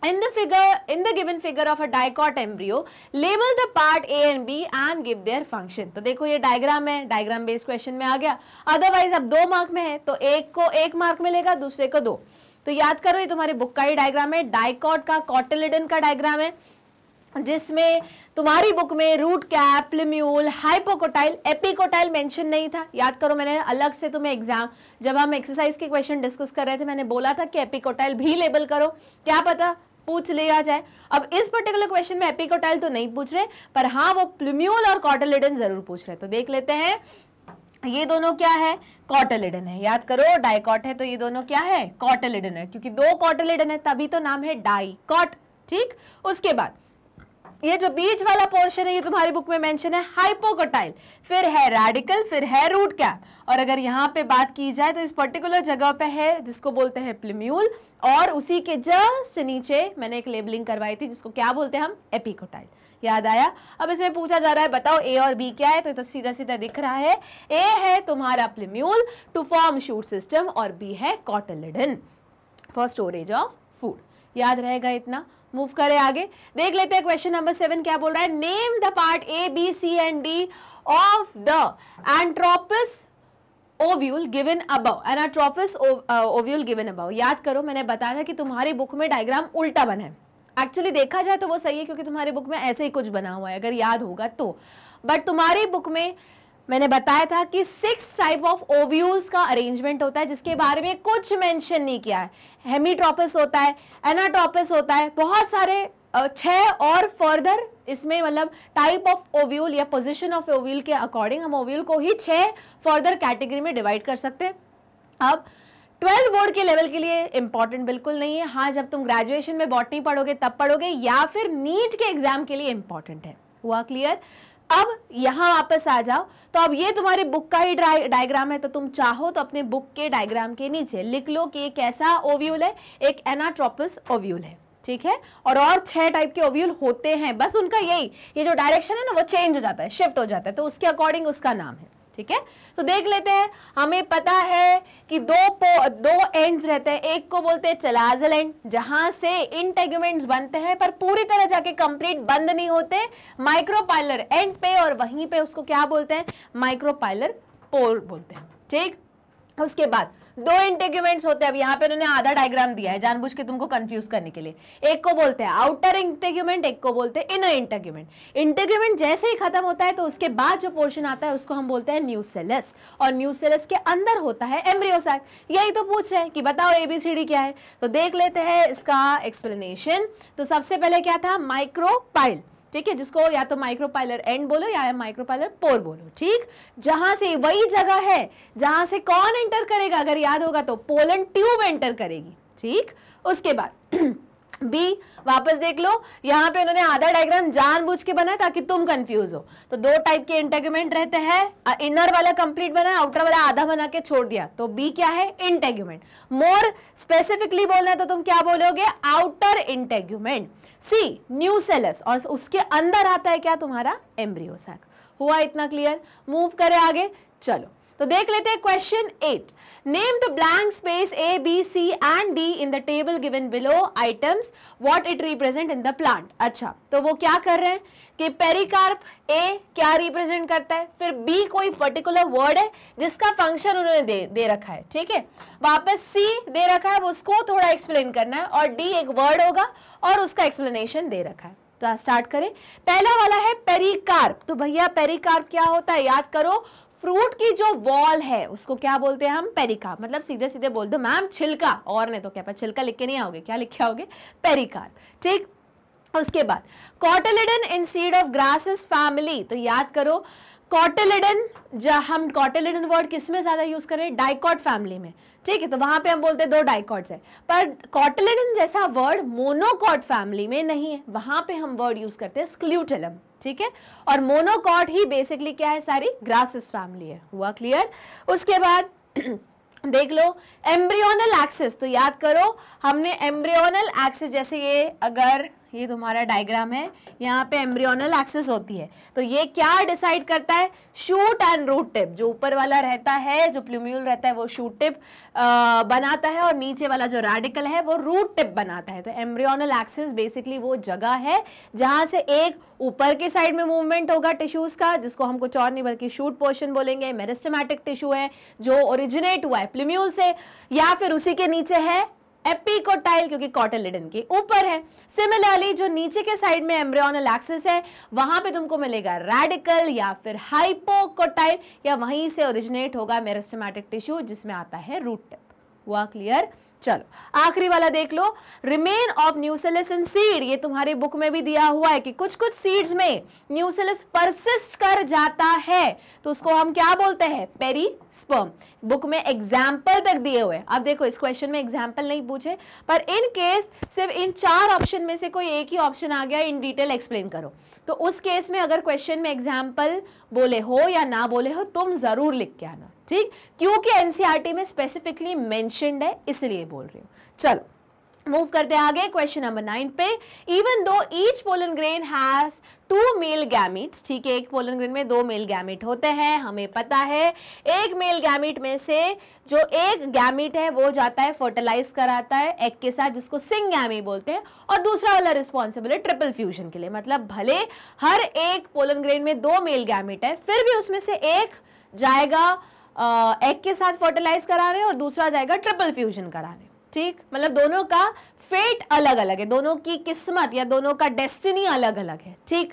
In the figure, in the given figure of a dicot embryo, label the part A and B and give their function. तो देखो ये डायग्राम है डायग्राम बेस्ड क्वेश्चन में आ गया अदरवाइज अब दो मार्क में है तो एक को एक मार्क मिलेगा दूसरे को दो तो याद करो ये तुम्हारे बुक का ही डायग्राम है डाइकॉट का कॉटिलिडन का डायग्राम है जिसमें तुम्हारी बुक में root cap plumule hypocotyl epicotyl mention नहीं था याद करो मैंने अलग से तुम्हें एग्जाम जब हम एक्सरसाइज के क्वेश्चन डिस्कस कर रहे थे मैंने बोला था कि एपिकोटाइल भी लेबल करो क्या पता पूछ लिया जाए अब इस पर्टिकुलर क्वेश्चन में एपिकोटाइल तो नहीं पूछ रहे पर हाँ वो प्लिम्यूल और कॉटोलिडन जरूर पूछ रहे तो देख लेते हैं ये दोनों क्या है कॉटलिडन है याद करो डाइकॉट है तो ये दोनों क्या है कॉटलिडन है क्योंकि दो कॉटलिडन है तभी तो नाम है डाइकॉट ठीक उसके बाद ये जो बीच वाला पोर्शन है ये तुम्हारी बुक में मेंशन है हाइपोकोटाइल फिर है रेडिकल फिर है रूट कैप और अगर यहाँ पे बात की जाए तो इस पर्टिकुलर जगह पे है जिसको बोलते हैं प्लिम्यूल और उसी के जस्ट नीचे मैंने एक लेबलिंग करवाई थी जिसको क्या बोलते हैं हम एपिकोटाइल याद आया अब इसमें पूछा जा रहा है बताओ ए और बी क्या है तो, सीधा सीधा दिख रहा है ए है तुम्हारा plumule to form shoot system और बी है cotyledon for storage of food याद रहेगा इतना मूव करें आगे देख लेते हैं क्वेश्चन नंबर सेवन क्या बोल रहा है name the part A B C and D of the anatropous ovule given above anatropous ovule given above याद करो मैंने बताया था कि तुम्हारी बुक में डायग्राम उल्टा बना है एक्चुअली देखा जाए तो वो सही है क्योंकि तुम्हारे बुक में ऐसे ही कुछ बना हुआ है अगर याद होगा तो बट तुम्हारी बुक में मैंने बताया था कि सिक्स टाइप ऑफ ओव्यूल्स का अरेंजमेंट होता है जिसके बारे में कुछ मेंशन नहीं किया है हेमीट्रोपिस होता है एनाट्रोपिस होता है बहुत सारे छह और फर्दर इसमें मतलब टाइप ऑफ ओव्यूल या पोजीशन ऑफ ओव्यूल के अकॉर्डिंग हम ओव्यूल को ही छह फर्दर कैटेगरी में डिवाइड कर सकते हैं अब ट्वेल्थ बोर्ड के लेवल के लिए इंपॉर्टेंट बिल्कुल नहीं है हाँ जब तुम ग्रेजुएशन में बॉटनी पढ़ोगे तब पढ़ोगे या फिर नीट के एग्जाम के लिए इंपॉर्टेंट है हुआ क्लियर अब यहां वापस आ जाओ तो अब ये तुम्हारे बुक का ही डायग्राम है तो तुम चाहो तो अपने बुक के डायग्राम के नीचे लिख लो कि ये कैसा ओव्यूल है एक एनाट्रोपस ओव्यूल है ठीक है और और छह टाइप के ओव्यूल होते हैं बस उनका यही ये जो डायरेक्शन है ना वो चेंज हो जाता है शिफ्ट हो जाता है तो उसके अकॉर्डिंग उसका नाम है ठीक है तो देख लेते हैं हमें पता है कि दो दो एंड्स रहते हैं एक को बोलते हैं चलाजल एंड जहां से इंटेगमेंट्स बनते हैं पर पूरी तरह जाके कंप्लीट बंद नहीं होते माइक्रोपाइलर एंड पे और वहीं पे उसको क्या बोलते हैं माइक्रोपाइलर पोर बोलते हैं ठीक उसके बाद दो इंटेग्यूमेंट्स होते हैं अब यहाँ पे उन्होंने आधा डायग्राम दिया है जानबूझ के तुमको कंफ्यूज करने के लिए एक को बोलते हैं आउटर इंटेग्यूमेंट एक को बोलते हैं इनर इंटेग्यूमेंट इंटेग्यूमेंट जैसे ही खत्म होता है तो उसके बाद जो पोर्शन आता है उसको हम बोलते हैं न्यू सेलस और न्यू सेलस के अंदर होता है एम्ब्रियोसैक यही तो पूछ रहे हैं कि बताओ एबीसीडी क्या है तो देख लेते हैं इसका एक्सप्लेनेशन तो सबसे पहले क्या था माइक्रोपाइल ठीक है जिसको या तो माइक्रोपाइलर एंड बोलो या माइक्रोपाइलर पोर बोलो ठीक जहां से वही जगह है जहां से कौन एंटर करेगा अगर याद होगा तो पोलन ट्यूब एंटर करेगी ठीक उसके बाद बी (clears throat) वापस देख लो यहाँ पे उन्होंने आधा डायग्राम जानबूझ के बनाया ताकि तुम कंफ्यूज हो तो दो टाइप के इंटेग्यूमेंट रहते हैं इनर वाला कंप्लीट बना आउटर वाला आधा बना के छोड़ दिया तो बी क्या है इंटेग्यूमेंट मोर स्पेसिफिकली बोलना है तो तुम क्या बोलोगे outer integument C nucellus और उसके अंदर आता है क्या तुम्हारा एम्ब्रियोसैक हुआ इतना क्लियर मूव करें आगे चलो तो देख लेते हैं question eight name the blank space A B C and D in the table given below items what it represent in the plant अच्छा तो वो क्या कर रहे हैं कि पेरिकार्प ए क्या रिप्रेजेंट करता है फिर बी कोई पर्टिकुलर वर्ड है जिसका फंक्शन उन्होंने दे दे रखा है ठीक है वापस सी दे रखा है उसको थोड़ा एक्सप्लेन करना है और डी एक वर्ड होगा और उसका एक्सप्लेनेशन दे रखा है तो स्टार्ट करें पहला वाला है पेरिकार्प तो भैया पेरिकार्प क्या होता है याद करो फ्रूट की जो वॉल है उसको क्या बोलते हैं हम पेरिकार्प मतलब सीधे सीधे बोल दो मैम छिलका और नहीं तो क्या छिलका लिख के नहीं आओगे क्या लिखे आओगे पेरिकार्प ठीक उसके बाद cotyledon in seed of grasses family तो याद करो कॉटेलिडन जब हम कॉटेलिडन वर्ड किस में ज़्यादा यूज़ करें डाइकॉट फैमिली में ठीक है तो वहां पे हम बोलते हैं दो डाइकॉट्स है पर कॉटेलिडन जैसा वर्ड मोनोकॉट फैमिली में नहीं है वहां पे हम वर्ड यूज़ करते हैं स्क्ल्यूटेलम ठीक है और मोनोकॉट ही बेसिकली क्या है सारी ग्रासेस फैमिली है हुआ क्लियर उसके बाद (clears throat) देख लो एम्ब्रियोनल एक्सेस तो याद करो हमने एम्ब्रियोनल एक्सेस जैसे ये अगर ये तुम्हारा डायग्राम है यहाँ पे एम्ब्रियोनल एक्सेस होती है तो ये क्या डिसाइड करता है शूट एंड रूट टिप जो ऊपर वाला रहता है जो प्लूम्यूल रहता है वो शूट टिप बनाता है और नीचे वाला जो रेडिकल है वो रूट टिप बनाता है तो एम्ब्रियोनल एक्सेस बेसिकली वो जगह है जहाँ से एक ऊपर के साइड में मूवमेंट होगा टिश्यूज़ का जिसको हम कुछ और नहीं बल्कि शूट पोर्शन बोलेंगे मेरिस्टमैटिक टिश्यू है जो ओरिजिनेट हुआ है प्लूम्यूल से या फिर उसी के नीचे है एपिकोटाइल क्योंकि कॉटेलिडन के ऊपर है सिमिलरली जो नीचे के साइड में एम्ब्रियोनल एक्सिस है वहां पे तुमको मिलेगा रेडिकल या फिर हाइपोकोटाइल या वहीं से ओरिजिनेट होगा मेरिस्टमैटिक टिश्यू जिसमें आता है रूट टिप हुआ क्लियर चलो आखिरी वाला देख लो रिमेन ऑफ न्यूसेलिसन सीड ये तुम्हारे बुक में भी दिया हुआ है कि कुछ कुछ सीड्स में न्यूसेलिस परसिस्ट कर जाता है तो उसको हम क्या बोलते हैं पेरी स्पर्म बुक में एग्जाम्पल तक दिए हुए अब देखो इस क्वेश्चन में एग्जाम्पल नहीं पूछे पर इन केस सिर्फ इन चार ऑप्शन में से कोई एक ही ऑप्शन आ गया इन डिटेल एक्सप्लेन करो तो उस केस में अगर क्वेश्चन में एग्जाम्पल बोले हो या ना बोले हो तुम जरूर लिख के आना ठीक क्योंकि एनसीईआरटी e में स्पेसिफिकली मेंशनड है इसलिए बोल रही हूँ चलो मूव करते आगे क्वेश्चन नंबर नाइन पे even though each pollen grain has two male gametes ठीक है एक पोलन ग्रेन में दो मेल गैमिट होते हैं हमें पता है एक मेल गैमिट में से जो एक गैमिट है वो जाता है फर्टिलाइज कराता है एग के साथ जिसको सिंग गैमी बोलते हैं और दूसरा वाला रिस्पॉन्सिबल है ट्रिपल फ्यूजन के लिए मतलब भले हर एक पोलन ग्रेन में दो मेल गैमिट है फिर भी उसमें से एक जाएगा एग के साथ फर्टिलाइज कराने और दूसरा जाएगा ट्रिपल फ्यूजन कराने ठीक मतलब दोनों का फेट अलग अलग है दोनों की किस्मत या दोनों का डेस्टिनी अलग अलग है ठीक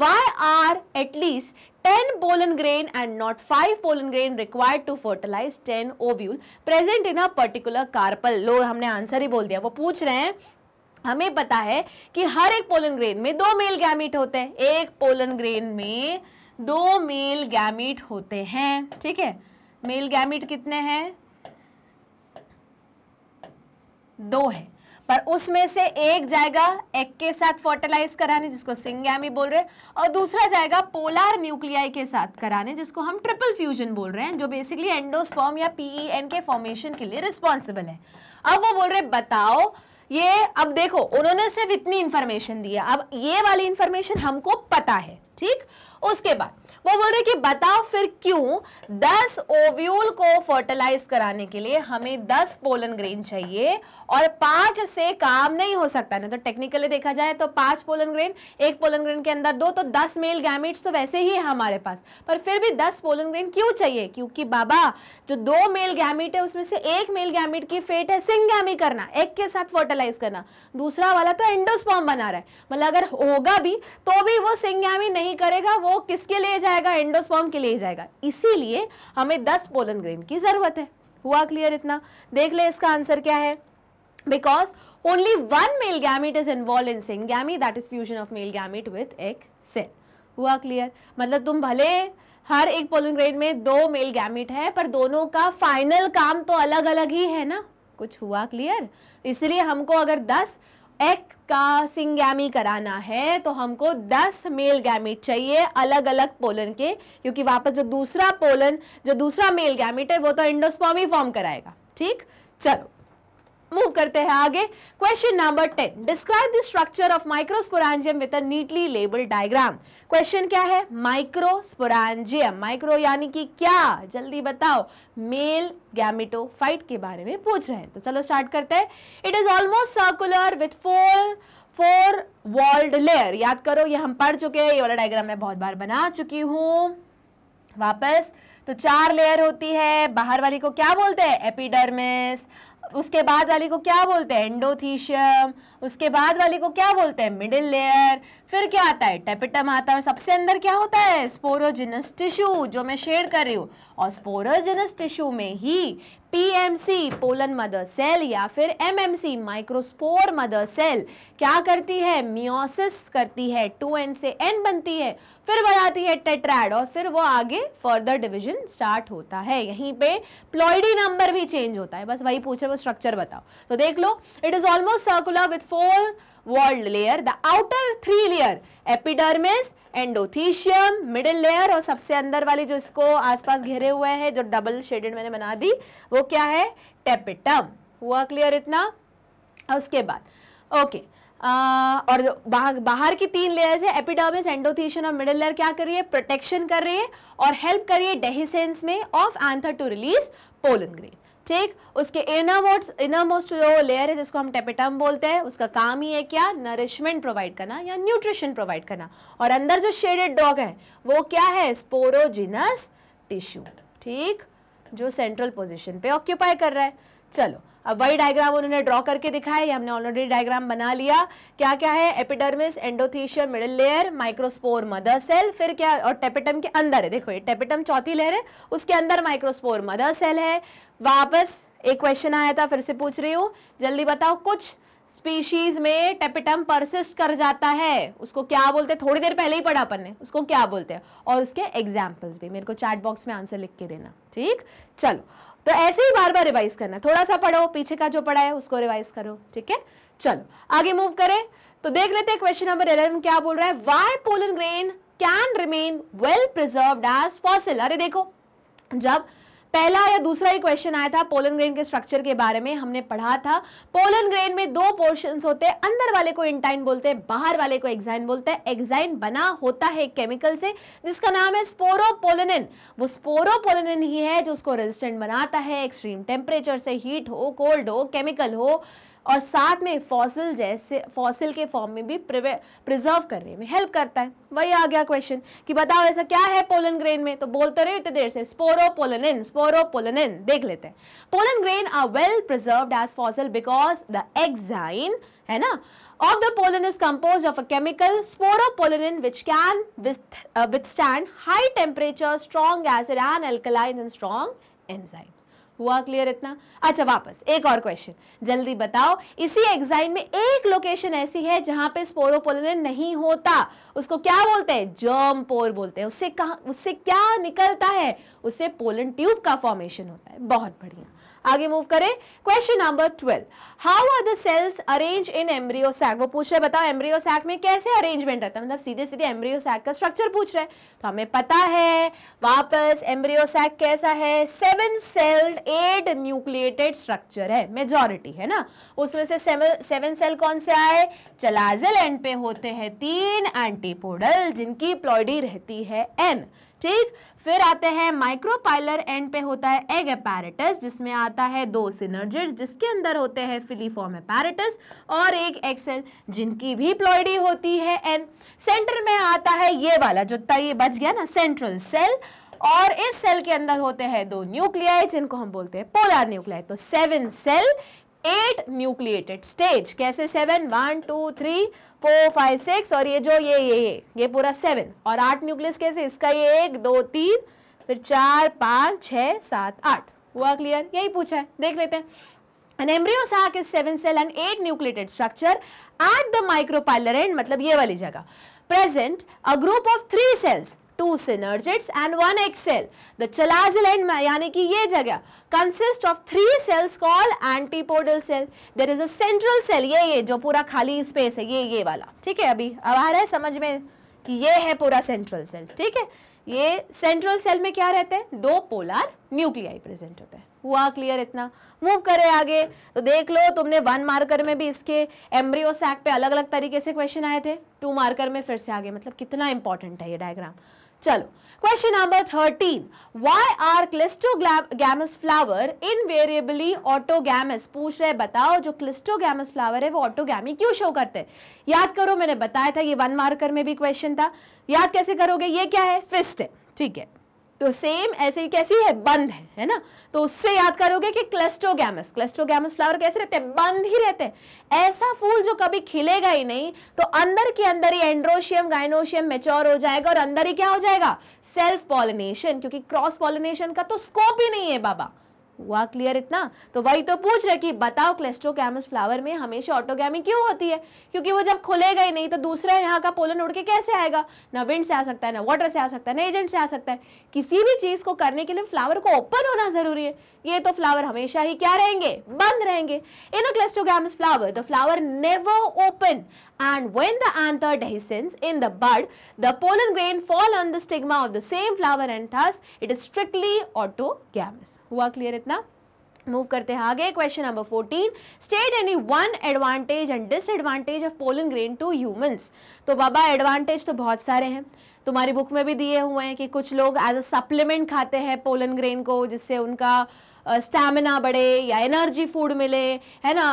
why are at least ten pollen grain and not five pollen grain required to fertilize 10 ovule present in a particular carpel लो हमने आंसर ही बोल दिया वो पूछ रहे हैं हमें पता है कि हर एक पोलन ग्रेन में दो मेल गैमिट होते हैं एक पोलन ग्रेन में दो मेल गैमिट होते हैं ठीक है मेल गैमिट कितने हैं दो है पर उसमें से एक जाएगा एक के साथ फर्टिलाइज कराने जिसको सिंगैमी बोल रहे हैं और दूसरा जाएगा पोलार न्यूक्लियाई के साथ कराने जिसको हम ट्रिपल फ्यूजन बोल रहे हैं जो बेसिकली एंडोस्पर्म या पीईएन के फॉर्मेशन के लिए रिस्पॉन्सिबल है अब वो बोल रहे बताओ ये अब देखो उन्होंने सिर्फ इतनी इंफॉर्मेशन दी है अब ये वाली इंफॉर्मेशन हमको पता है ठीक उसके बाद वो बोल रहे कि बताओ फिर क्यों 10 ओव्यूल को फर्टिलाइज कराने के लिए हमें 10 पोलन ग्रेन चाहिए और पांच से काम नहीं हो सकता नहीं तो टेक्निकली देखा जाए तो पांच पोलन ग्रेन एक पोलन ग्रेन के अंदर दो तो 10 मेल गैमिट्स तो वैसे ही है हमारे पास पर फिर भी 10 पोलन ग्रेन क्यों चाहिए क्योंकि बाबा जो दो मेल गैमिट है उसमें से एक मेल गैमिट की फेट है सिंगामी करना एक के साथ फर्टिलाइज करना दूसरा वाला तो एंडोस्पॉम बना रहा है मतलब अगर होगा भी तो भी वो सिंगामी नहीं करेगा वो किसके लिए जाएगा एंडोस्पर्म के लिए जाएगा इसीलिए हमें दस पोलन ग्रेन की ज़रूरत है हुआ क्लियर इतना देख ले इसका आंसर क्या है because only one male gamete is involve in syngamy that is fusion of male gamete with एक सेल हुआ क्लियर मतलब तुम भले हर एक पोलन ग्रेन में दो मेल गैमिट है पर दोनों का फाइनल काम तो अलग अलग ही है ना कुछ हुआ क्लियर इसलिए हमको अगर 10 एक्स का सिंगैमी कराना है तो हमको 10 मेल गैमिट चाहिए अलग अलग पोलन के क्योंकि वापस जो दूसरा पोलन जो दूसरा मेल गैमिट है वो तो इंडोस्पॉमी फॉर्म कराएगा ठीक चलो मूव करते हैं आगे question number ten describe the structure of microsporangium with a neatly label diagram question क्या है माइक्रोस्पोरेंजियम माइक्रो यानी कि क्या जल्दी बताओ मेल गैमेटोफाइट के बारे में पूछ रहे हैं तो चलो स्टार्ट करते हैं it is almost circular with four four walled layer याद करो ये हम पढ़ चुके हैं ये वाला डायग्राम मैं बहुत बार बना चुकी हूं वापस तो चार लेयर होती है बाहर वाली को क्या बोलते हैं एपिडर्मिस उसके बाद वाली को क्या बोलते हैं एंडोथीशियम उसके बाद वाली को क्या बोलते हैं मिडिल लेयर फिर क्या आता है टेपिटम आता है और सबसे अंदर क्या होता है स्पोरोजिनस टिश्यू जो मैं शेयर कर रही हूँ और स्पोरोजिनस टिश्यू में ही पीएमसी पोलन मदर सेल या फिर एमएमसी माइक्रोस्पोर मदर सेल क्या करती है मियोसिस करती है टू एन से एन बनती है फिर बनाती है टेट्राइड और फिर वो आगे फर्दर डिवीजन स्टार्ट होता है यहीं पे प्लॉइडी नंबर भी चेंज होता है बस वही पूछ रहे वो स्ट्रक्चर बताओ तो देख लो it is almost circular with four walled layer the outer three layer epidermis endothecium middle layer और सबसे अंदर वाली जो इसको आसपास घेरे हुए हैं जो डबल शेडेड मैंने बना दी वो क्या है टेपिटम हुआ क्लियर इतना उसके बाद ओके आ, और जो बाहर बाहर की तीन लेयर्स है एपिडर्मिस एंडोथीशियम और मिडिल लेयर क्या करिए प्रोटेक्शन कर रही है और हेल्प करिए डेहिसेंस में of anther to release pollen grain ठीक उसके इनरमोस्ट इनामोस्ट जो लेयर है जिसको हम टेपिटम बोलते हैं उसका काम ही है क्या नरिशमेंट प्रोवाइड करना या न्यूट्रिशन प्रोवाइड करना और अंदर जो शेडेड डॉग है वो क्या है स्पोरोजिनस टिश्यू ठीक जो सेंट्रल पोजिशन पे ऑक्यूपाई कर रहा है चलो अब वही डायग्राम उन्होंने ड्रॉ करके दिखाया ये हमने ऑलरेडी डायग्राम बना लिया क्या क्या है epidermis endothecium middle layer microspore mother cell फिर क्या और टेपिटम के अंदर है देखो ये टेपिटम चौथी लेयर है उसके अंदर माइक्रोस्पोर मदर सेल है वापस एक क्वेश्चन आया था फिर से पूछ रही हूँ जल्दी बताओ कुछ स्पीशीज में टेपिटम परसिस्ट कर जाता है उसको क्या बोलते हैं थोड़ी देर पहले ही पढ़ा अपन ने उसको क्या बोलते हैं और उसके एग्जाम्पल्स भी मेरे को चैट बॉक्स में आंसर लिख के देना ठीक चलो तो ऐसे ही बार बार रिवाइज करना थोड़ा सा पढ़ो पीछे का जो पढ़ा है उसको रिवाइज करो ठीक है चलो आगे मूव करें तो देख लेते हैं क्वेश्चन नंबर इलेवन क्या बोल रहा है why pollen grain can remain well preserve as fossil अरे देखो जब पहला या दूसरा ही क्वेश्चन आया था पोलन ग्रेन के स्ट्रक्चर के बारे में हमने पढ़ा था पोलन ग्रेन में दो पोर्शन होते हैं अंदर वाले को इंटाइन बोलते हैं बाहर वाले को एक्साइन बोलते हैं एक्साइन बना होता है केमिकल से जिसका नाम है स्पोरोपोलनिन वो स्पोरोपोलनिन ही है जो उसको रेजिस्टेंट बनाता है एक्सट्रीम टेम्परेचर से हीट हो कोल्ड हो केमिकल हो और साथ में फॉसिल जैसे फॉसिल के फॉर्म में भी प्रिजर्व करने में हेल्प करता है वही आ गया क्वेश्चन कि बताओ ऐसा क्या है पोलन ग्रेन में तो बोलते रहे इतने देर से स्पोरोपोलनिन स्पोरोपोलनिन देख लेते हैं pollen grain are well preserve as fossil because the exine है ना of the pollen is composed of a chemical sporopollenin which can with withstand high temperature strong acid and alkaline and strong enzyme हुआ clear इतना अच्छा वापस एक और question जल्दी बताओ इसी एग्जाइन में एक लोकेशन ऐसी है जहां पे स्पोरोपोलिन नहीं होता उसको क्या बोलते हैं जर्म पोर बोलते हैं उससे कहा उससे क्या निकलता है उससे पोलन ट्यूब का फॉर्मेशन होता है बहुत बढ़िया आगे मूव करें question number twelve how are the cells arrange in embryo sac वो पूछ रहे बताओ एम्ब्रियो सैक में कैसे अरेंजमेंट रहता है मतलब सीधे सीधे एम्ब्रियो सैक का स्ट्रक्चर पूछ रहे हैं तो हमें पता है वापस एम्ब्रियो सैक कैसा है seven celled eight nucleated structure है मेजोरिटी है ना उसमें से सेवन सेल कौन से आए चलाजल एंड पे होते हैं तीन एंटीपोडल जिनकी प्लॉडी रहती है एन ठीक फिर आते हैं माइक्रोपाइलर एंड पे होता है एग एपैरेटस जिसमें आता है दो सिनर्जिट जिसके अंदर होते हैं फिलीफॉर्म एपैरेटस और एक एक्सेल जिनकी भी प्लॉइडी होती है एन सेंटर में आता है ये वाला जो ये बच गया ना सेंट्रल सेल और इस सेल के अंदर होते हैं दो न्यूक्लियाई जिनको हम बोलते हैं पोलर न्यूक्लियाई तो seven cell eight nucleated stage कैसे seven one two three four five six और ये जो ये ये ये ये पूरा सेवन और आठ न्यूक्लियस कैसे इसका ये एक दो तीन फिर चार पाँच छः सात आठ हुआ क्लियर यही पूछा है देख लेते हैं An embryo sac is seven cell and eight nucleated structure at the micropylar end मतलब ये वाली जगह present a group of three cells two synergids and one egg cell the chalazal end यानी कि ये जगह consist of three cells call antipodal cell there is a central cell ये ये जो पूरा खाली स्पेस है ये ये वाला ठीक है अभी अब आ रहा है समझ में कि ये है पूरा सेंट्रल सेल ठीक है ये सेंट्रल सेल में क्या रहते हैं दो पोलर न्यूक्लियाई प्रेजेंट होते हैं हुआ क्लियर इतना मूव करें आगे तो देख लो तुमने वन मार्कर में भी इसके एम्ब्रियो सैक पे अलग अलग तरीके से क्वेश्चन आए थे टू मार्कर में फिर से आगे मतलब कितना इंपॉर्टेंट है ये डायग्राम चलो question number thirteen why are cleistogamous flower invariably autogamous पूछ रहे बताओ जो क्लिस्टोगैमस फ्लावर है वो ऑटोगैमी क्यों शो करते हैं याद करो मैंने बताया था ये वन मार्कर में भी क्वेश्चन था याद कैसे करोगे ये क्या है फिस्ट है ठीक है तो सेम ऐसे कैसी है बंद है है ना तो उससे याद करोगे कि क्लस्टोगैमस क्लस्टोगैमस फ्लावर कैसे रहते हैं बंद ही रहते हैं ऐसा फूल जो कभी खिलेगा ही नहीं तो अंदर के अंदर ही एंड्रोशियम गाइनोशियम मेच्योर हो जाएगा और अंदर ही क्या हो जाएगा सेल्फ पॉलिनेशन क्योंकि क्रॉस पॉलिनेशन का तो स्कोप ही नहीं है बाबा हुआ क्लियर इतना तो वही तो पूछ रहे कि बताओ क्लेस्ट्रोकैमस फ्लावर में हमेशा ऑटोगैमी क्यों होती है क्योंकि वो जब खुलेगा ही नहीं तो दूसरा यहाँ का पोलन उड़ के कैसे आएगा ना विंड से आ सकता है ना वाटर से आ सकता है ना एजेंट से आ सकता है किसी भी चीज़ को करने के लिए फ्लावर को ओपन होना ज़रूरी है ये तो फ्लावर हमेशा ही क्या रहेंगे बंद रहेंगे in a cleistogamous flower the flower never open and when the anther dehiscence in the bud the pollen grain fall on the stigma of the same flower and thus it is strictly autogamous हुआ clear it अपना move करते हैं आगे question number 14 state any one advantage and disadvantage of pollen grain to humans तो बाबा advantage तो बहुत सारे हैं तुम्हारी बुक में भी दिए हुए हैं कि कुछ लोग एज अ सप्लीमेंट खाते हैं पोलन ग्रेन को जिससे उनका स्टैमिना बढ़े या एनर्जी फूड मिले है ना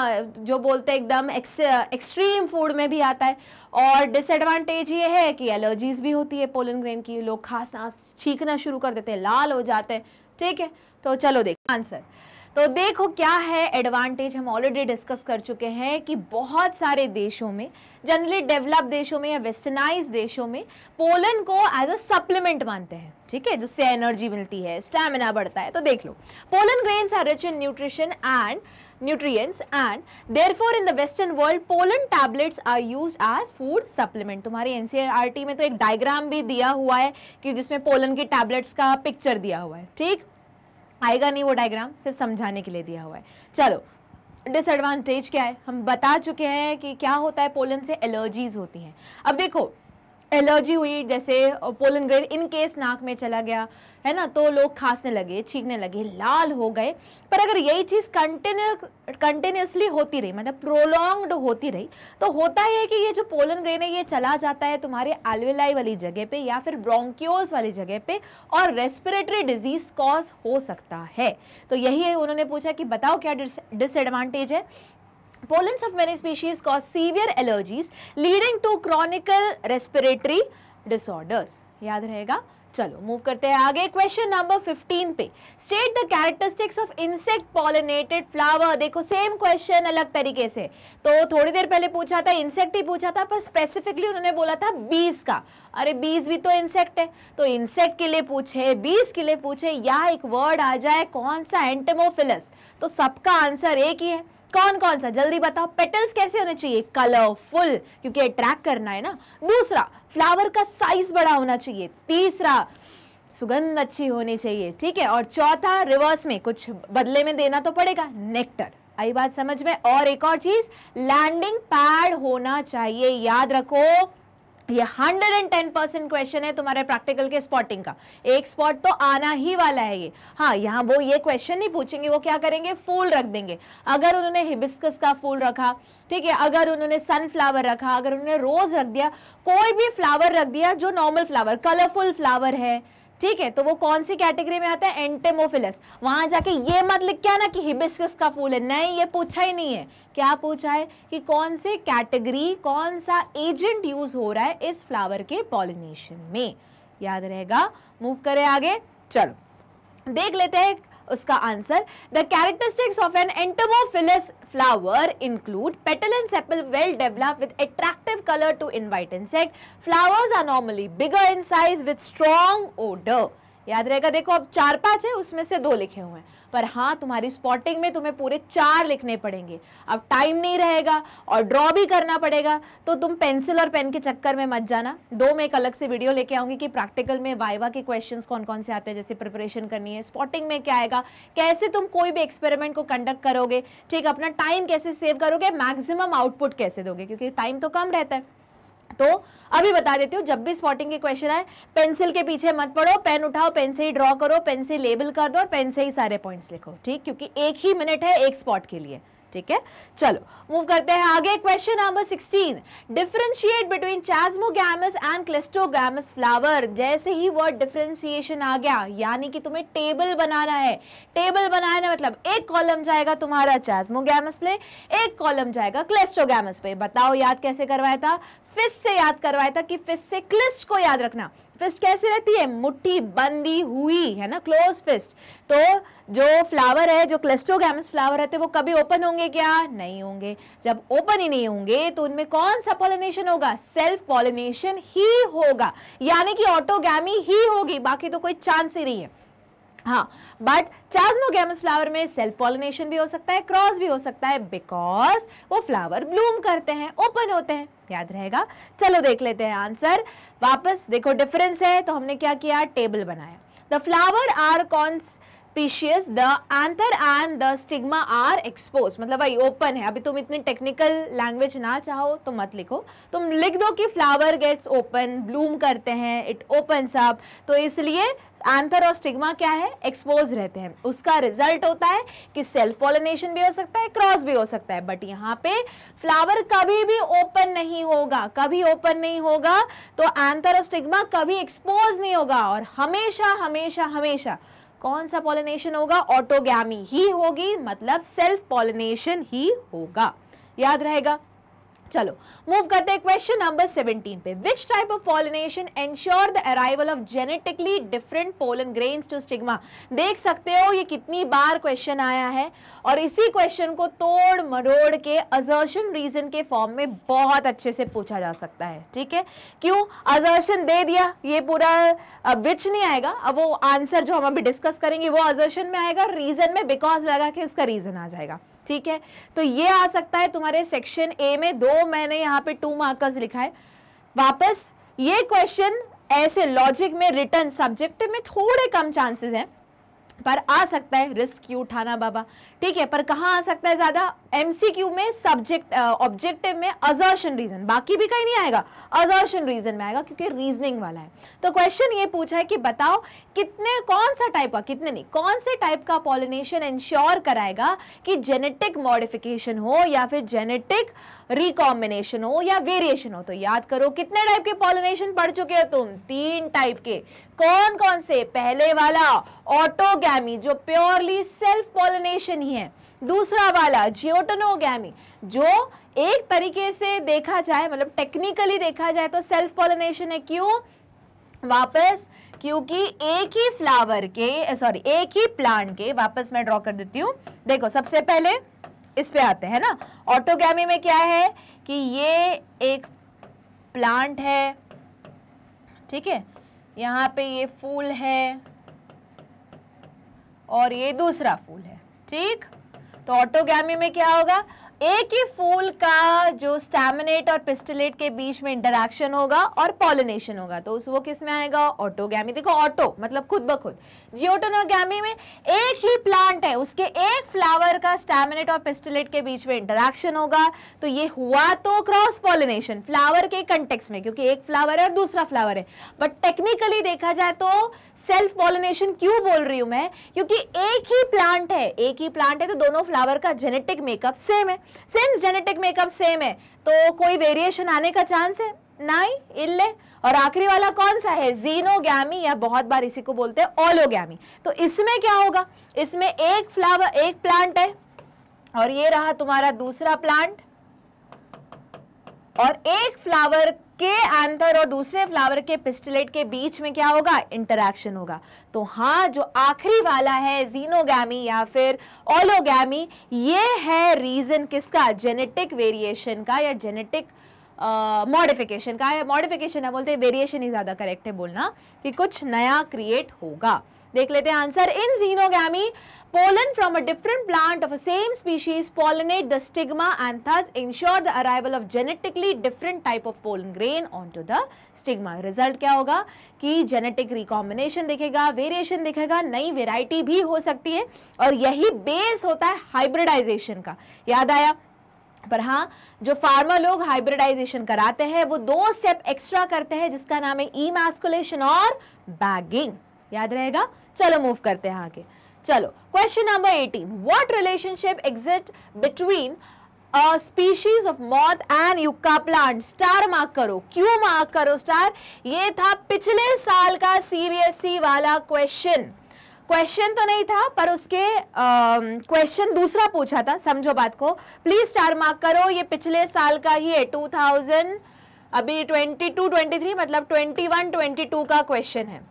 जो बोलते हैं एकदम एक्सट्रीम फूड में भी आता है और डिसएडवांटेज ये है कि एलर्जीज भी होती है पोलन ग्रेन की लोग खास छींकना शुरू कर देते हैं लाल हो जाते हैं ठीक है तो चलो देख आंसर तो देखो क्या है एडवांटेज हम ऑलरेडी डिस्कस कर चुके हैं कि बहुत सारे देशों में जनरली डेवलप देशों में या वेस्टर्नाइज देशों में पोलन को एज अ सप्लीमेंट मानते हैं ठीक है जिससे एनर्जी मिलती है स्टेमिना बढ़ता है तो देख लो pollen grains are rich in nutrition and nutrients and for in the western world pollen tablets are use as food supplement तुम्हारे एनसीईआरटी e में तो एक डायग्राम भी दिया हुआ है कि जिसमें पोलन की टैबलेट्स का पिक्चर दिया हुआ है ठीक आएगा नहीं वो डायग्राम सिर्फ समझाने के लिए दिया हुआ है चलो डिसएडवांटेज क्या है हम बता चुके हैं कि क्या होता है पोलन से एलर्जीज होती हैं अब देखो एलर्जी हुई जैसे पोलन ग्रेड इन केस नाक में चला गया है ना तो लोग खांसने लगे छींकने लगे लाल हो गए पर अगर यही चीज़ कंटिन्यू कंटिन्यूसली होती रही मतलब प्रोलॉन्ग्ड होती रही तो होता है कि ये जो पोलन ग्रेन है ये चला जाता है तुम्हारे एलवेलाई वाली जगह पे या फिर ब्रोंक्योल्स वाली जगह पे और रेस्पिरेटरी डिजीज कॉज हो सकता है तो यही है उन्होंने पूछा कि बताओ क्या डिसएडवांटेज है pollens of many species cause severe allergies leading to chronic respiratory disorders yaad rahega चलो मूव करते हैं आगे क्वेश्चन नंबर 15 पे state the characteristics of insect pollinated flower देखो सेम क्वेश्चन अलग तरीके से तो थोड़ी देर पहले पूछा था इंसेक्ट ही पूछा था पर स्पेसिफिकली उन्होंने बोला था बीस का अरे बीस भी तो इंसेक्ट है तो इंसेक्ट के लिए पूछे बीस के लिए पूछे या एक वर्ड आ जाए कौन सा एंटेमोफिलस तो सबका आंसर एक ही है कौन कौन सा जल्दी बताओ पेटल्स कैसे होने चाहिए कलरफुल क्योंकि अट्रैक्ट करना है ना दूसरा फ्लावर का साइज बड़ा होना चाहिए तीसरा सुगंध अच्छी होनी चाहिए ठीक है और चौथा रिवर्स में कुछ बदले में देना तो पड़ेगा नेक्टर आई बात समझ में और एक और चीज लैंडिंग पैड होना चाहिए याद रखो ये 110 परसेंट क्वेश्चन है तुम्हारे प्रैक्टिकल के स्पॉटिंग का एक स्पॉट तो आना ही वाला है ये हाँ यहाँ वो ये क्वेश्चन नहीं पूछेंगे वो क्या करेंगे फूल रख देंगे अगर उन्होंने हिबिस्कस का फूल रखा ठीक है अगर उन्होंने सनफ्लावर रखा अगर उन्होंने रोज रख दिया कोई भी फ्लावर रख दिया जो नॉर्मल फ्लावर कलरफुल फ्लावर है ठीक है तो वो कौन सी कैटेगरी में आता है एंटेमोफिलस वहां जाके ये मत लिख के आना कि हिबिस्कस का फूल है नहीं ये पूछा ही नहीं है क्या पूछा है कि कौन से कैटेगरी कौन सा एजेंट यूज हो रहा है इस फ्लावर के पॉलिनेशन में याद रहेगा मूव करें आगे चलो देख लेते हैं उसका answer the characteristics of an entomophilous flower include petal and sepal well developed with attractive color to invite insect. Flowers are normally bigger in size with strong odor. याद रहेगा देखो अब चार पाँच है उसमें से दो लिखे हुए हैं पर हाँ तुम्हारी स्पॉटिंग में तुम्हें पूरे चार लिखने पड़ेंगे अब टाइम नहीं रहेगा और ड्रॉ भी करना पड़ेगा तो तुम पेंसिल और पेन के चक्कर में मत जाना दो मैं एक अलग से वीडियो लेके आऊंगी कि प्रैक्टिकल में वाइवा के क्वेश्चन कौन कौन से आते हैं जैसे प्रिपरेशन करनी है स्पॉटिंग में क्या आएगा कैसे तुम कोई भी एक्सपेरिमेंट को कंडक्ट करोगे ठीक अपना टाइम कैसे सेव करोगे मैक्सिमम आउटपुट कैसे दोगे क्योंकि टाइम तो कम रहता है तो अभी बता देती हूँ जब भी स्पॉटिंग के क्वेश्चन आए पेंसिल के पीछे मत पढ़ो पेन उठाओ पेन से ही ड्रॉ करो पेन से लेबल कर दो और पेन से ही सारे पॉइंट्स लिखो ठीक क्योंकि एक ही मिनट है एक स्पॉट के लिए ठीक है चलो मूव करते हैं आगे question number 16 differentiate between chasmogamous and cleistogamous flower जैसे ही वर्ड डिफ्रेंसिएशन आ गया यानी कि तुम्हें टेबल बनाना है टेबल बनाना मतलब एक कॉलम जाएगा तुम्हारा चैस्मोगैमस पे एक कॉलम जाएगा क्लेस्टोगैमस पे बताओ याद कैसे करवाया था फिस से याद करवाया था कि फिस से क्लिस्ट को याद रखना फिस्ट कैसे रहती है मुट्ठी बंदी हुई है ना क्लोज फिस्ट तो जो फ्लावर है जो क्लेस्ट्रोगैम्स फ्लावर रहते वो कभी ओपन होंगे क्या नहीं होंगे जब ओपन ही नहीं होंगे तो उनमें कौन सा पॉलिनेशन होगा सेल्फ पॉलिनेशन ही होगा यानी कि ऑटोगैमी ही होगी बाकी तो कोई चांस ही नहीं है हाँ बट चार्जनोगेमस फ्लावर में सेल्फ पॉलिनेशन भी हो सकता है क्रॉस भी हो सकता है बिकॉज वो फ्लावर ब्लूम करते हैं ओपन होते हैं याद रहेगा चलो देख लेते हैं आंसर वापस देखो डिफरेंस है तो हमने क्या किया टेबल बनाया the flower are cons species the anther and the stigma are expose मतलब भाई ओपन है अभी तुम इतनी टेक्निकल लैंग्वेज ना चाहो तो मत लिखो तुम लिख दो कि फ्लावर गेट्स ओपन ब्लूम करते हैं इट ओपन अप तो इसलिए एंथर और स्टिग्मा क्या है एक्सपोज रहते हैं उसका रिजल्ट होता है कि सेल्फ पॉलिनेशन भी हो सकता है क्रॉस भी हो सकता है बट यहाँ पे फ्लावर कभी भी ओपन नहीं होगा कभी ओपन नहीं होगा तो एंथर और स्टिग्मा कभी एक्सपोज नहीं होगा और हमेशा हमेशा हमेशा हमेशा कौन सा पॉलिनेशन होगा ऑटोगी ही होगी मतलब सेल्फ पॉलिनेशन ही होगा याद रहेगा चलो मूव करते हैं क्वेश्चन नंबर 17 पे which type of pollination ensure the arrival of genetically different pollen grain to stigma देख सकते हो ये कितनी बार क्वेश्चन आया है और इसी क्वेश्चन को तोड़ मरोड़ के अजर्शन रीजन के फॉर्म में बहुत अच्छे से पूछा जा सकता है ठीक है क्यों अजर्शन दे दिया ये पूरा विच नहीं आएगा अब वो आंसर जो हम अभी डिस्कस करेंगे वो अजर्शन में आएगा रीजन में बिकॉज लगा कि उसका रीजन आ जाएगा ठीक है तो ये आ सकता है तुम्हारे सेक्शन ए में दो मैंने यहाँ पे टू मार्कर्स लिखा है वापस ये क्वेश्चन ऐसे लॉजिक में रिटर्न सब्जेक्ट में थोड़े कम चांसेस हैं पर आ सकता है रिस्क क्यों उठाना बाबा ठीक है पर कहाँ आ सकता है ज़्यादा एमसीक्यू में सब्जेक्ट ऑब्जेक्टिव में अजर्शन रीजन बाकी भी कहीं नहीं आएगा अजर्शन रीजन में आएगा क्योंकि रीजनिंग वाला है तो क्वेश्चन ये पूछा है कि बताओ कितने कौन सा टाइप का कितने नहीं कौन से टाइप का पॉलिनेशन इंश्योर कराएगा कि जेनेटिक मॉडिफिकेशन हो या फिर जेनेटिक रिकॉम्बिनेशन हो या वेरिएशन हो तो याद करो कितने टाइप के पॉलिनेशन पढ़ चुके हो तुम तीन टाइप के कौन कौन से पहले वाला ऑटोगैमी जो प्योरली सेल्फ पॉलिनेशन ही है दूसरा वाला जियोटनोगी जो एक तरीके से देखा जाए मतलब टेक्निकली देखा जाए तो सेल्फ पॉलिनेशन है क्यों वापस क्योंकि एक ही फ्लावर के सॉरी एक ही प्लांट के वापस मैं ड्रॉ कर देती हूँ देखो सबसे पहले इस पे आते हैं ना ऑटोगैमी में क्या है कि ये एक प्लांट है ठीक है यहाँ पे ये फूल है और ये दूसरा फूल है ठीक तो ऑटोगैमी में क्या होगा एक ही फूल का जो स्टैमिनेट और पिस्टिलेट के बीच में इंटरेक्शन होगा और पॉलिनेशन होगा तो उस वो किस में आएगा ऑटोगैमी देखो ऑटो मतलब खुद ब खुद जियोटोनोगी में एक ही प्लांट है उसके एक फ्लावर का स्टैमिनेट और पिस्टिलेट के बीच में इंटरेक्शन होगा तो ये हुआ तो क्रॉस पॉलिनेशन फ्लावर के कंटेक्स में क्योंकि एक फ्लावर है और दूसरा फ्लावर है बट टेक्निकली देखा जाए तो सेल्फ पॉलिनेशन क्यों बोल रही हूं मैं क्योंकि एक ही प्लांट है एक ही प्लांट है तो दोनों फ्लावर का जेनेटिक मेकअप सेम है सिंस जेनेटिक मेकअप सेम है तो कोई वेरिएशन आने का चांस है नहीं इल्ले और आखिरी वाला कौन सा है जीनोगैमी या बहुत बार इसी को बोलते हैं ओलोगैमी तो इसमें क्या होगा इसमें एक फ्लावर एक प्लांट है और ये रहा तुम्हारा दूसरा प्लांट और एक फ्लावर के एंथर और दूसरे फ्लावर के पिस्टलेट के बीच में क्या होगा इंटरैक्शन होगा तो हाँ जो आखिरी वाला है जीनोगैमी या फिर ओलोगैमी ये है रीज़न किसका जेनेटिक वेरिएशन का या जेनेटिक मॉडिफिकेशन uh, का मॉडिफिकेशन है बोलते वेरिएशन ही ज़्यादा करेक्ट है बोलना कि कुछ नया क्रिएट होगा देख लेते हैं answer in xenogamy pollen from a different plant of a same species pollinate the stigma and ensure the arrival of genetically different type of pollen grain on to the stigma result क्या होगा कि genetic recombination दिखेगा variation दिखेगा नई variety भी हो सकती है और यही बेस होता है हाइब्रिडाइजेशन का याद आया पर हाँ जो फार्मर लोग हाइब्रिडाइजेशन कराते हैं वो दो स्टेप एक्स्ट्रा करते हैं जिसका नाम है ई मैस्कुलेशन और बैगिंग याद रहेगा चलो मूव करते हैं आगे चलो question number 18 what relationship exist between a species of moth and yucca plant star mark करो क्यों मार्क करो स्टार ये था पिछले साल का सीबीएसई e वाला क्वेश्चन क्वेश्चन तो नहीं था पर उसके क्वेश्चन दूसरा पूछा था समझो बात को प्लीज स्टार मार्क करो ये पिछले साल का ही है 2000 अभी 22 23 मतलब 21 22 का क्वेश्चन है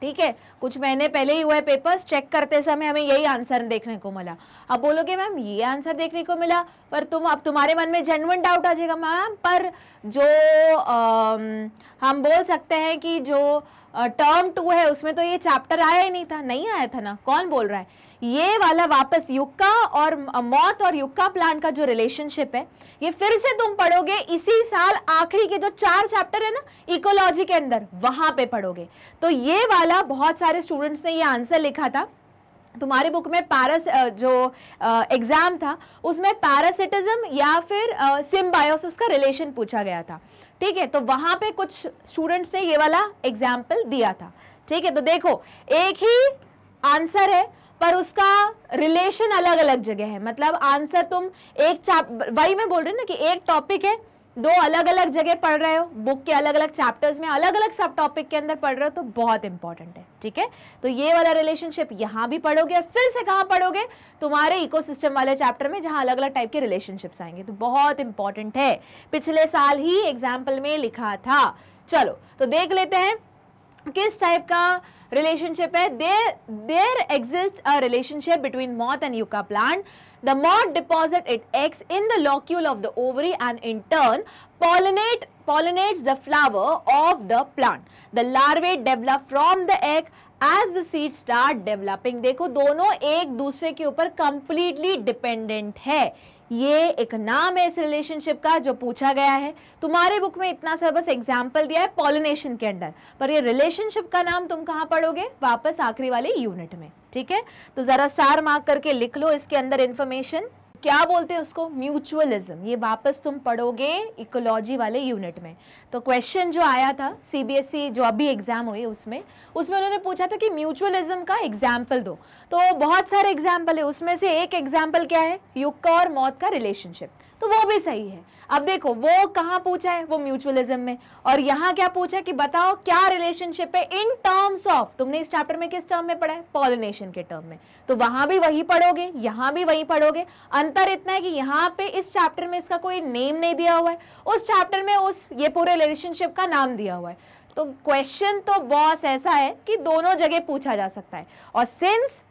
ठीक है कुछ महीने पहले ही हुआ है पेपर्स चेक करते समय हमें यही आंसर देखने को मिला अब बोलोगे मैम ये आंसर देखने को मिला पर तुम अब तुम्हारे मन में जेनवन डाउट आ जाएगा मैम पर जो आ, हम बोल सकते हैं कि जो टर्म टू है उसमें तो ये चैप्टर आया ही नहीं था नहीं आया था ना कौन बोल रहा है ये वाला वापस युक्का और मौत और युक्का प्लांट का जो रिलेशनशिप है ये फिर से तुम पढ़ोगे इसी साल आखिरी के जो चार चैप्टर है ना इकोलॉजी के अंदर वहां पे पढ़ोगे तो ये वाला बहुत सारे स्टूडेंट्स ने ये आंसर लिखा था तुम्हारी बुक में पैरास जो एग्ज़ाम था उसमें पैरासिटिज्म या फिर सिम्बायोसिस का रिलेशन पूछा गया था ठीक है तो वहां पे कुछ स्टूडेंट्स ने ये वाला एग्जाम्पल दिया था ठीक है तो देखो एक ही आंसर है पर उसका रिलेशन अलग अलग जगह है मतलब आंसर तुम एक चाप वही मैं बोल रही हूँ ना कि एक टॉपिक है दो अलग अलग जगह पढ़ रहे हो बुक के अलग अलग चैप्टर्स में अलग अलग सब टॉपिक के अंदर पढ़ रहे हो तो बहुत इंपॉर्टेंट है ठीक है तो ये वाला रिलेशनशिप यहाँ भी पढ़ोगे फिर से कहाँ पढ़ोगे तुम्हारे इकोसिस्टम वाले चैप्टर में जहाँ अलग अलग टाइप के रिलेशनशिप्स आएंगे तो बहुत इंपॉर्टेंट है पिछले साल ही एग्जाम्पल में लिखा था चलो तो देख लेते हैं किस टाइप का रिलेशनशिप है there there exist a relationship between moth and yucca plant the moth deposit it eggs in the locule of the ovary and in turn pollinate pollinates the flower of the plant the larvae develop from the egg as the seed start developing देखो दोनों एक दूसरे के ऊपर completely dependent है ये एक नाम है इस रिलेशनशिप का जो पूछा गया है तुम्हारे बुक में इतना सा बस एग्जाम्पल दिया है पॉलिनेशन के अंडर पर ये रिलेशनशिप का नाम तुम कहाँ पढ़ोगे वापस आखिरी वाले यूनिट में ठीक है तो ज़रा स्टार मार्क करके लिख लो इसके अंदर इन्फॉर्मेशन क्या बोलते हैं उसको म्यूचुअलिज्म ये वापस तुम पढ़ोगे इकोलॉजी वाले यूनिट में तो क्वेश्चन जो आया था सीबीएसई e जो अभी एग्ज़ाम हुई उसमें उसमें उन्होंने पूछा था कि म्यूचुअलिज्म का एग्जाम्पल दो तो बहुत सारे एग्जाम्पल है उसमें से एक एग्जाम्पल क्या है युग का और मौत का रिलेशनशिप तो वो भी सही है अब देखो वो कहां पूछा है वो म्यूचुअलिज्म में और यहां क्या पूछा है कि बताओ क्या रिलेशनशिप है इन टर्म्स ऑफ तुमने इस चैप्टर में किस टर्म में पढ़ा है पॉलिनेशन के टर्म में तो वहां भी वही पढ़ोगे यहां भी वही पढ़ोगे अंतर इतना है कि यहां पे इस चैप्टर में इसका कोई नेम नहीं दिया हुआ है उस चैप्टर में उस ये पूरे रिलेशनशिप का नाम दिया हुआ है तो क्वेश्चन तो बॉस ऐसा है कि दोनों जगह पूछा जा सकता है और सिंस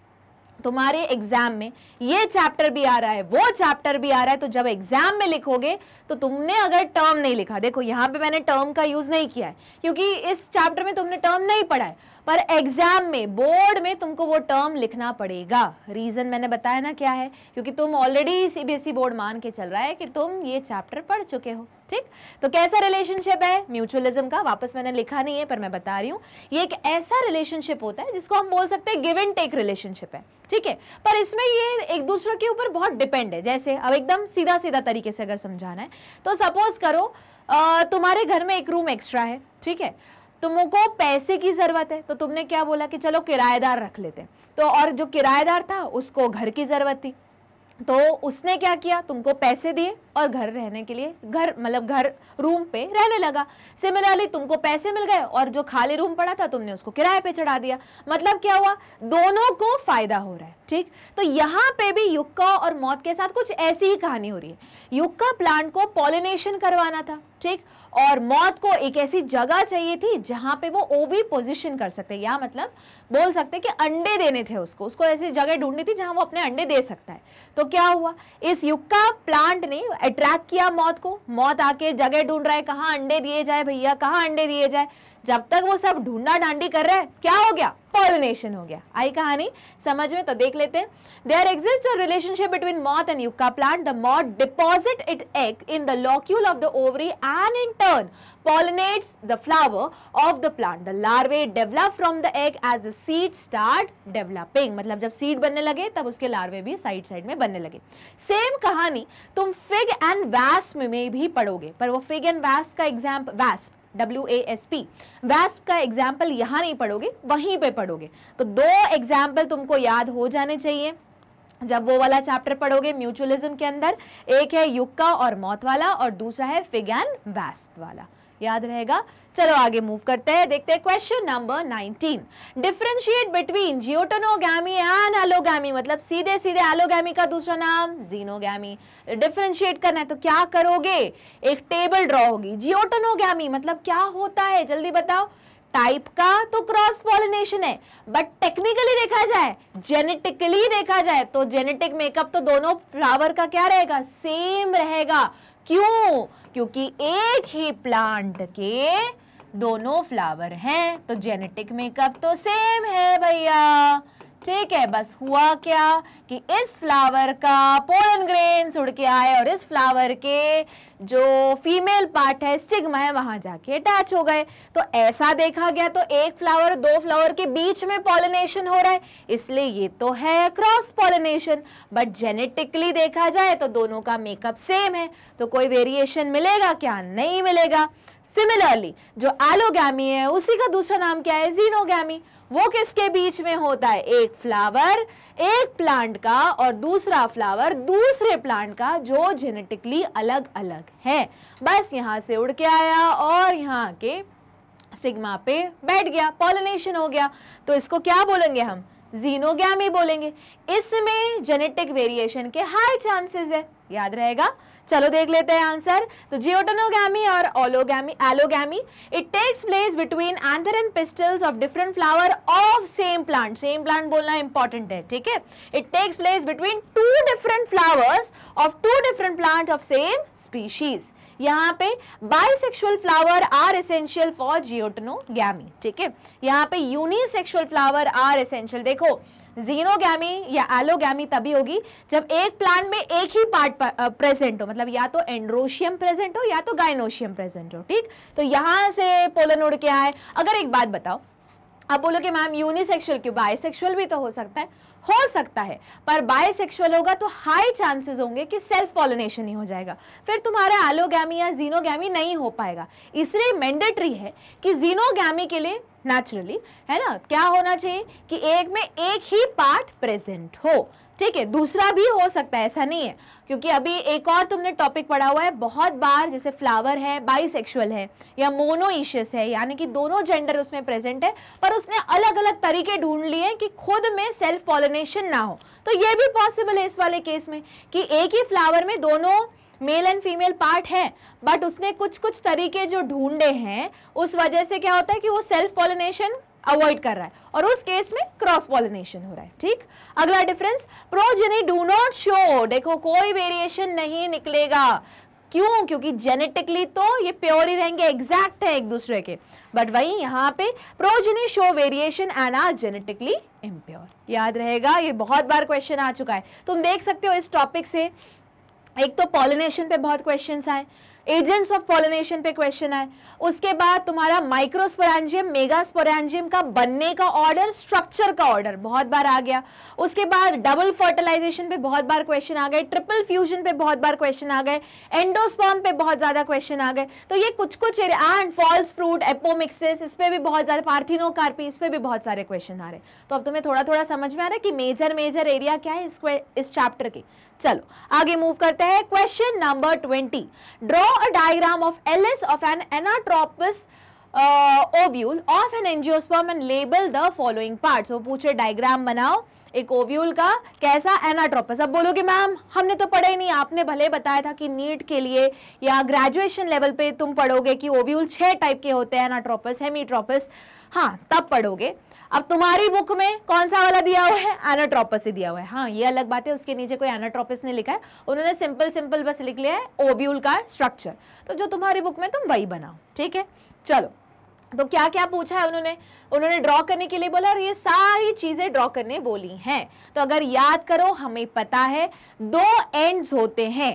तुम्हारे एग्जाम में ये चैप्टर भी आ रहा है वो चैप्टर भी आ रहा है तो जब एग्जाम में लिखोगे तो तुमने अगर टर्म नहीं लिखा देखो यहाँ पे मैंने टर्म का यूज़ नहीं किया है क्योंकि इस चैप्टर में तुमने टर्म नहीं पढ़ा है पर एग्जाम में बोर्ड में तुमको वो टर्म लिखना पड़ेगा रीज़न मैंने बताया ना क्या है क्योंकि तुम ऑलरेडी सीबीएसई बोर्ड मान के चल रहा है कि तुम ये चैप्टर पढ़ चुके हो ठीक तो कैसा रिलेशनशिप है म्यूचुअलिज्म का वापस मैंने लिखा नहीं है पर मैं बता रही हूँ ये एक ऐसा रिलेशनशिप होता है जिसको हम बोल सकते हैं गिव एंड टेक रिलेशनशिप है ठीक है पर इसमें ये एक दूसरे के ऊपर बहुत डिपेंड है जैसे अब एकदम सीधा सीधा तरीके से अगर समझाना है तो सपोज करो तुम्हारे घर में एक रूम एक्स्ट्रा है ठीक है तुमको पैसे की ज़रूरत है तो तुमने क्या बोला कि चलो किराएदार रख लेते हैं तो और जो किराएदार था उसको घर की ज़रूरत थी तो उसने क्या किया तुमको पैसे दिए और घर रहने के लिए घर मतलब घर रूम पे रहने लगा सिमिलरली तुमको पैसे मिल गए और जो खाली रूम पड़ा था तुमने उसको किराए पे चढ़ा दिया मतलब क्या हुआ दोनों को फायदा हो रहा है ठीक तो यहाँ पे भी युक्का और मौत के साथ कुछ ऐसी ही कहानी हो रही है युक्का प्लांट को पॉलिनेशन करवाना था ठीक और मौत को एक ऐसी जगह चाहिए थी जहां पे वो ओवी पोजिशन कर सकते या मतलब बोल सकते कि अंडे देने थे उसको उसको ऐसी जगह ढूंढनी थी जहां वो अपने अंडे दे सकता है तो क्या हुआ इस युक्का प्लांट ने अट्रैक्ट किया मौत को मौत आके जगह ढूंढ रहा है कहाँ अंडे दिए जाए भैया कहाँ अंडे दिए जाए जब तक वो सब ढूंढा ढांडी कर रहे हैं क्या हो गया पॉलिनेशन हो गया आई कहानी समझ में तो देख लेते हैं there exist a relationship between moth and yucca plant the moth deposit it egg in the locule of the ovary and in turn pollinates the flower of the plant the larvae develop from the egg as the seed start developing मतलब जब seed बनने लगे तब उसके लार्वे भी side side में बनने लगे. सेम कहानी तुम फिग एंड wasp में भी पढ़ोगे पर वो फिग एंड wasp का example wasp W A S P wasp का एग्जाम्पल यहाँ नहीं पढ़ोगे वहीं पे पढ़ोगे तो दो एग्जाम्पल तुमको याद हो जाने चाहिए जब वो वाला चैप्टर पढ़ोगे म्यूचुअलिज्म के अंदर एक है युक्का और मौत वाला और दूसरा है फिग एंड वैस्प वाला याद रहेगा चलो आगे मूव करते हैं देखते हैं question number 19 differentiate between geitonogamy and allogamy मतलब सीधे सीधे एलोगी का दूसरा नाम जीनोगी डिफ्रेंशिएट करना है तो क्या करोगे एक टेबल ड्रॉ होगी जियोटनोगी मतलब क्या होता है जल्दी बताओ टाइप का तो क्रॉस पॉलिनेशन है बट टेक्निकली देखा जाए जेनेटिकली देखा जाए तो जेनेटिक मेकअप तो दोनों फ्लावर का क्या रहेगा सेम रहेगा क्यों क्योंकि एक ही प्लांट के दोनों फ्लावर हैं तो जेनेटिक मेकअप तो सेम है भैया ठीक है बस हुआ क्या कि इस फ्लावर का पोलन ग्रेन उड़ के आए और इस फ्लावर के जो फीमेल पार्ट है स्टिग्मा है वहां जाके अटैच हो गए तो ऐसा देखा गया तो एक फ्लावर दो फ्लावर के बीच में पॉलिनेशन हो रहा है इसलिए ये तो है क्रॉस पॉलिनेशन बट जेनेटिकली देखा जाए तो दोनों का मेकअप सेम है तो कोई वेरिएशन मिलेगा क्या नहीं मिलेगा सिमिलरली जो एलोगी है उसी का दूसरा नाम क्या है जीनोगी वो किसके बीच में होता है एक फ्लावर एक प्लांट का और दूसरा फ्लावर दूसरे प्लांट का जो जेनेटिकली अलग अलग है बस यहां से उड़ के आया और यहाँ के सिग्मा पे बैठ गया पॉलिनेशन हो गया तो इसको क्या बोलेंगे हम जीनोगी बोलेंगे इसमें जेनेटिक वेरिएशन के हाई चांसेस है याद रहेगा चलो देख लेते हैं आंसर तो जियोटनोगी और allogamy allogamy it takes place between anther and pistils of different flower of same plant same plant बोलना इंपॉर्टेंट है ठीक है it takes place between two different flowers of two different plant of same species यहाँ पे bisexual flower are essential for geitonogamy ठीक है यहाँ पे यूनिसेक्सुअल फ्लावर आर एसेंशियल देखो जीनोगैमी या एलोगैमी तभी होगी जब एक प्लांट में एक ही पार्ट प्रेजेंट हो मतलब या तो एंड्रोशियम प्रेजेंट हो या तो गाइनोशियम प्रेजेंट हो ठीक तो यहां से पोलन उड़ के आए अगर एक बात बताओ आप बोलो कि मैम यूनिसेक्सुअल क्यों बाइसेक्सुअल भी तो हो सकता है हो सकता है पर बायसेक्सुअल होगा तो हाई चांसेस होंगे कि सेल्फ पॉलिनेशन ही हो जाएगा फिर तुम्हारा एलोगैमी या जीनोगैमी नहीं हो पाएगा इसलिए मैंडेटरी है कि जीनोगैमी के लिए नेचुरली है ना क्या होना चाहिए कि एक में एक ही पार्ट प्रेजेंट हो ठीक है दूसरा भी हो सकता है ऐसा नहीं है क्योंकि अभी एक और तुमने टॉपिक पढ़ा हुआ है बहुत बार जैसे फ्लावर है बाइसेक्सुअल है या मोनोइशियस है यानी कि दोनों जेंडर उसमें प्रेजेंट है पर उसने अलग अलग तरीके ढूंढ लिए कि खुद में सेल्फ पॉलिनेशन ना हो तो ये भी पॉसिबल है इस वाले केस में कि एक ही फ्लावर में दोनों मेल एंड फीमेल पार्ट है बट उसने कुछ कुछ तरीके जो ढूंढे हैं उस वजह से क्या होता है कि वो सेल्फ पॉलिनेशन अवॉइड कर रहा है और उस केस में क्रॉस पॉलिनेशन हो रहा है ठीक अगला difference progeny do not show देखो कोई वेरिएशन नहीं निकलेगा क्यों क्योंकि जेनेटिकली तो ये प्योर ही रहेंगे एग्जैक्ट है एक दूसरे के बट वही यहाँ पे progeny show variation and are genetically impure याद रहेगा ये बहुत बार क्वेश्चन आ चुका है तुम देख सकते हो इस टॉपिक से एक तो पॉलिनेशन पे बहुत क्वेश्चंस आए एजेंट्स ऑफ पॉलिनेशन पे क्वेश्चन आए उसके बाद तुम्हारा माइक्रोस्पोरेंजियम मेगास्पोरेंजियम का बनने का ऑर्डर स्ट्रक्चर का ऑर्डर बहुत बार आ गया उसके बाद डबल फर्टिलाइजेशन पे बहुत बार क्वेश्चन आ गए ट्रिपल फ्यूजन पे बहुत बार क्वेश्चन आ गए एंडोस्पॉम पे बहुत ज़्यादा क्वेश्चन आ गए तो ये कुछ कुछ एंड फॉल्स फ्रूट एपोमिक्सिस इस पर भी बहुत ज़्यादा पार्थिनो कार्पी इस पर भी बहुत सारे क्वेश्चन आ रहे तो अब तुम्हें थोड़ा थोड़ा समझ में आ रहा है कि मेजर मेजर एरिया क्या है इस चैप्टर के चलो आगे मूव करते हैं question number twenty draw a diagram of L S of an anatropous ovule of an angiosperm and label the following parts वो पूछे डायग्राम बनाओ एक ओव्यूल का कैसा एनाट्रोपस अब बोलोगे मैम हमने तो पढ़ा ही नहीं आपने भले बताया था कि नीट के लिए या ग्रेजुएशन लेवल पे तुम पढ़ोगे कि ओव्यूल छह टाइप के होते हैं एनाट्रोपस हेमीट्रोपस हाँ तब पढ़ोगे अब तुम्हारी बुक में कौन सा वाला दिया हुआ है एनाट्रोपस ही दिया हुआ है हाँ ये अलग बात है उसके नीचे कोई एनाट्रोपस ने लिखा है उन्होंने सिंपल सिंपल बस लिख लिया है ओब्यूल का स्ट्रक्चर तो जो तुम्हारी बुक में तुम वही बनाओ ठीक है चलो तो क्या क्या पूछा है उन्होंने उन्होंने ड्रॉ करने के लिए बोला और ये सारी चीज़ें ड्रॉ करने बोली हैं तो अगर याद करो हमें पता है दो एंड्स होते हैं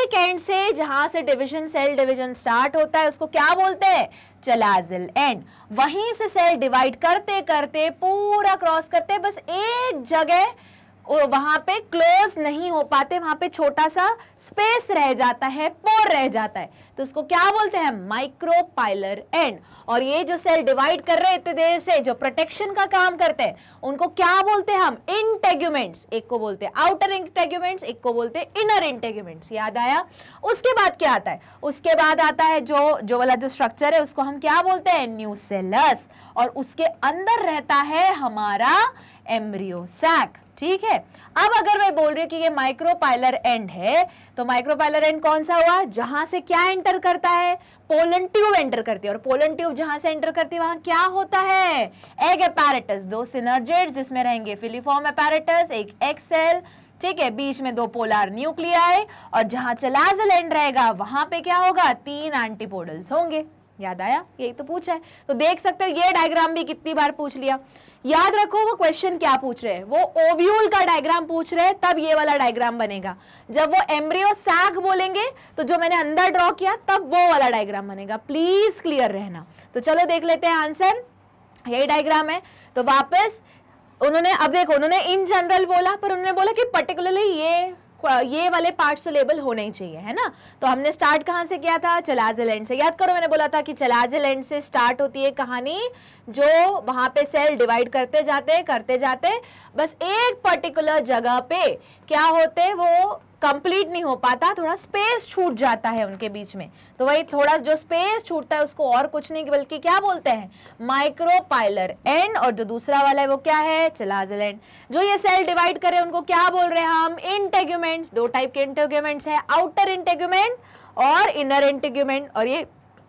एक एंड से जहां से डिवीजन सेल डिवीजन स्टार्ट होता है उसको क्या बोलते हैं चलाजिल एंड वहीं से सेल डिवाइड करते करते पूरा क्रॉस करते बस एक जगह वहां पे क्लोज नहीं हो पाते वहां पे छोटा सा स्पेस रह जाता है पोर रह जाता है तो उसको क्या बोलते हैं माइक्रो पाइलर एंड और ये जो सेल डिवाइड कर रहे हैं इतने देर से जो प्रोटेक्शन का काम करते हैं उनको क्या बोलते हैं हम इंटेग्यूमेंट्स एक को बोलते हैं आउटर इंटेग्यूमेंट्स एक को बोलते हैं इनर इंटेग्यूमेंट्स याद आया उसके बाद क्या आता है उसके बाद आता है जो जो वाला जो स्ट्रक्चर है उसको हम क्या बोलते हैं न्यूसेलस और उसके अंदर रहता है हमारा एम्ब्रियोसैक ठीक है अब अगर मैं बोल रही हूँ कि ये माइक्रोपाइलर एंड है तो माइक्रोपाइलर एंड कौन सा हुआ जहां से क्या एंटर करता है पोलन ट्यूब एंटर करती है और पोलन ट्यूब जहां से एंटर करती है वहां क्या होता है एग अपैरेटस दो सिनर्जेट जिसमें रहेंगे फिलीफॉर्म अपैरेटस एक एक्सेल ठीक है बीच में दो पोलर न्यूक्लियाई और जहां चलाजल एंड रहेगा वहां पे क्या होगा तीन एंटीपोडल्स होंगे याद आया यही तो पूछा है तो देख सकते हो ये डायग्राम भी कितनी बार पूछ लिया याद रखो वो क्वेश्चन क्या पूछ रहे हैं वो ओव्यूल का डायग्राम पूछ रहे हैं तब ये वाला डायग्राम बनेगा जब वो एम्ब्रियो सैक बोलेंगे तो जो मैंने अंदर ड्रॉ किया तब वो वाला डायग्राम बनेगा प्लीज क्लियर रहना तो चलो देख लेते हैं आंसर यही डायग्राम है तो वापस उन्होंने अब देखो उन्होंने इन जनरल बोला पर उन्होंने बोला कि पर्टिकुलरली ये ये वाले पार्ट लेबल तो होने ही चाहिए है ना तो हमने स्टार्ट कहाँ से किया था चलाजेलैंड से याद करो मैंने बोला था कि चलाजेलैंड से स्टार्ट होती है कहानी जो वहां पे सेल डिवाइड करते जाते करते जाते बस एक पर्टिकुलर जगह पे क्या होते वो कंप्लीट नहीं हो पाता थोड़ा स्पेस छूट जाता है उनके बीच में तो वही थोड़ा जो स्पेस छूटता है उसको और कुछ नहीं बल्कि क्या बोलते हैं माइक्रोपाइलर एंड और जो दूसरा वाला है वो क्या है चलाजल एंड जो ये सेल डिवाइड करे उनको क्या बोल रहे हैं हम इंटेग्यूमेंट दो टाइप के इंटेग्यूमेंट्स है आउटर इंटेग्यूमेंट और इनर इंटेग्यूमेंट और ये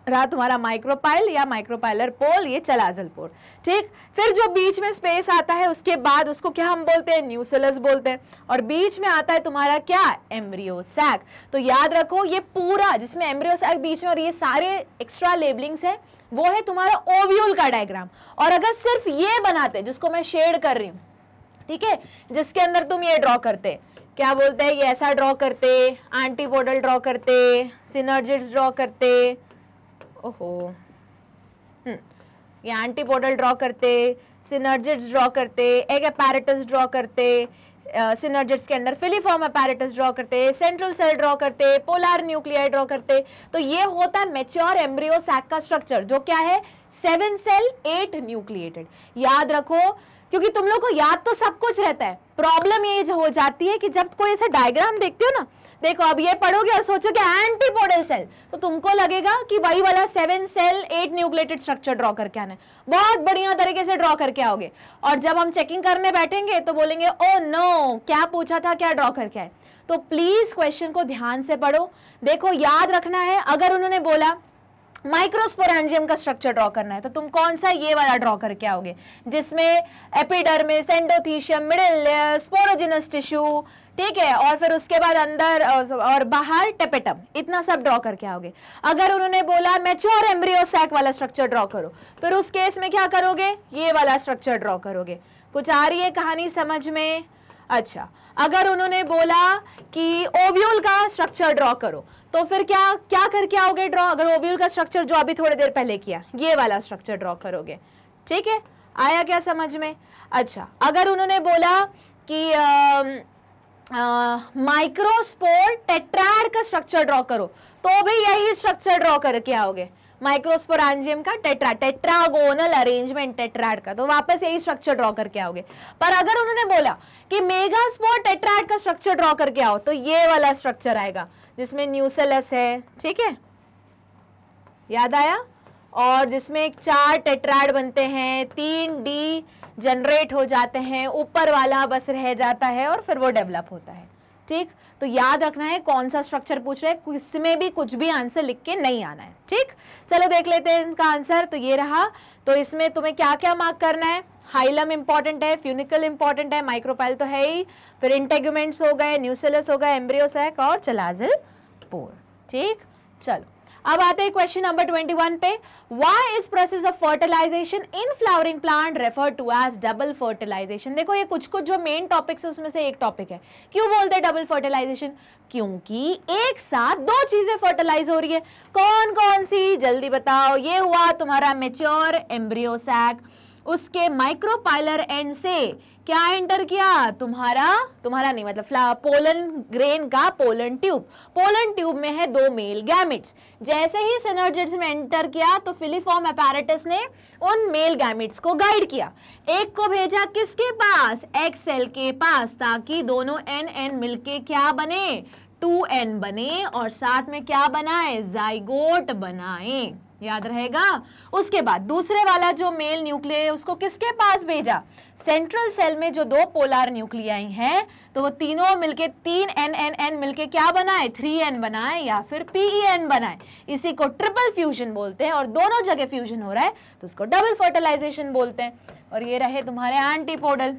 रहा तुम्हारा माइक्रोपाइल या माइक्रोपाइलर पोल ये चलाजल पोल ठीक फिर जो बीच में स्पेस आता है उसके बाद उसको क्या हम बोलते हैं न्यूसेलस बोलते हैं और बीच में आता है तुम्हारा क्या एम्ब्रियो सैक तो याद रखो ये पूरा जिसमें एम्ब्रियो सैक बीच में और ये सारे एक्स्ट्रा लेबलिंग्स है वो है तुम्हारा ओव्यूल का डायग्राम और अगर सिर्फ ये बनाते जिसको मैं शेड कर रही हूँ ठीक है जिसके अंदर तुम ये ड्रॉ करते क्या बोलते हैं ये ऐसा ड्रॉ करते एंटीपोडल ड्रॉ करते सिनर्जिट्स ड्रॉ करते ओहो हम्म। ये एंटीपोडल ड्रॉ करते सिनर्जिट्स ड्रॉ करते एग अपैरेटस ड्रॉ करते सिनर्जिट्स के अंदर फिलीफॉर्म अपैरेटस ड्रॉ करते सेंट्रल सेल ड्रॉ करते पोलर न्यूक्लियर ड्रॉ करते तो ये होता है मेच्योर एम्ब्रियो सैक का स्ट्रक्चर जो क्या है सेवन सेल एट न्यूक्लिएटेड याद रखो क्योंकि तुम लोग को याद तो सब कुछ रहता है प्रॉब्लम ये हो जाती है कि जब कोई ऐसा डायग्राम देखते हो ना देखो अब ये पढ़ोगे और सोचोगे एंटीपोडल सेल तो तुमको लगेगा कि वही वाला seven cell eight nucleated structure draw करके आना है बहुत बढ़िया तरीके से ड्रॉ करके आओगे और जब हम चेकिंग करने बैठेंगे तो बोलेंगे ओ oh नो क्या पूछा था क्या ड्रॉ करके आए तो प्लीज क्वेश्चन को ध्यान से पढ़ो देखो याद रखना है अगर उन्होंने बोला माइक्रोस्पोरेंजियम का स्ट्रक्चर ड्रॉ करना है तो तुम कौन सा ये वाला ड्रॉ करके आओगे जिसमें epidermis endothecium middle layer sporogenous tissue ठीक है और फिर उसके बाद अंदर और बाहर टेपेटम इतना सब ड्रॉ करके आओगे अगर उन्होंने बोला मेच्योर एम्ब्रियोसैक वाला स्ट्रक्चर ड्रॉ करो फिर उस केस में क्या करोगे ये वाला स्ट्रक्चर ड्रॉ करोगे कुछ आ रही है कहानी समझ में अच्छा अगर उन्होंने बोला कि ओव्यूल का स्ट्रक्चर ड्रॉ करो तो फिर क्या क्या करके आओगे ड्रॉ अगर ओव्यूल का स्ट्रक्चर जो अभी थोड़ी देर पहले किया ये वाला स्ट्रक्चर ड्रॉ करोगे ठीक है आया क्या समझ में अच्छा अगर उन्होंने बोला कि माइक्रोस्पोर टेट्राड का स्ट्रक्चर ड्रॉ करो तो भी यही स्ट्रक्चर ड्रॉ करके आओगे माइक्रोस्पोरेंजियम का टेट्रा टेट्रागोनल अरेंजमेंट टेट्राड का तो वापस यही स्ट्रक्चर ड्रॉ करके आओगे पर अगर उन्होंने बोला कि मेगास्पोर टेट्राड का स्ट्रक्चर ड्रॉ करके आओ तो ये वाला स्ट्रक्चर आएगा जिसमें न्यूसेलस है ठीक है याद आया और जिसमें चार टेट्राड बनते हैं तीन डी जनरेट हो जाते हैं ऊपर वाला बस रह जाता है और फिर वो डेवलप होता है ठीक तो याद रखना है कौन सा स्ट्रक्चर पूछ रहे हैं इसमें भी कुछ भी आंसर लिख के नहीं आना है ठीक चलो देख लेते हैं इनका आंसर तो ये रहा तो इसमें तुम्हें क्या क्या मार्क करना है हाइलम इंपॉर्टेंट है फ्यूनिकल इंपॉर्टेंट है माइक्रोपाइल तो है ही फिर इंटेग्यूमेंट्स हो गए न्यूसेलस हो गए एम्ब्रियोसैक और चलाजिल पोर ठीक चलो अब आते हैं क्वेश्चन नंबर 21 पे why is process of fertilization in flowering plant refer to as double fertilization देखो ये कुछ कुछ जो मेन टॉपिक्स है उसमें से एक टॉपिक है क्यों बोलते हैं डबल फर्टिलाइजेशन क्योंकि एक साथ दो चीजें फर्टिलाइज हो रही है कौन कौन सी जल्दी बताओ ये हुआ तुम्हारा मेच्योर एम्ब्रियोसैक उसके माइक्रोपाइलर एंड से क्या एंटर किया तुम्हारा तुम्हारा नहीं मतलब पोलन ग्रेन का पोलन ट्यूब पोलन ट्यूब में है दो मेल गैमिट्स जैसे ही सिनर्जिट्स में एंटर किया तो फिलीफॉर्म अपैरेटस ने उन मेल गैमिट्स को गाइड किया एक को भेजा किसके पास एल के पास ताकि दोनों एन एन मिलके क्या बने टू एन बने और साथ में क्या बनाए जाइगोट बनाए याद रहेगा उसके बाद दूसरे वाला जो मेल न्यूक्लिय है उसको किसके पास भेजा सेंट्रल सेल में जो दो पोलार न्यूक्लियाई हैं तो वो तीनों मिलके तीन एन एन एन मिलके क्या बनाए थ्री एन बनाए या फिर पीई एन e बनाए इसी को ट्रिपल फ्यूजन बोलते हैं और दोनों जगह फ्यूजन हो रहा है तो उसको डबल फर्टिलाइजेशन बोलते हैं और ये रहे तुम्हारे एंटीपोडल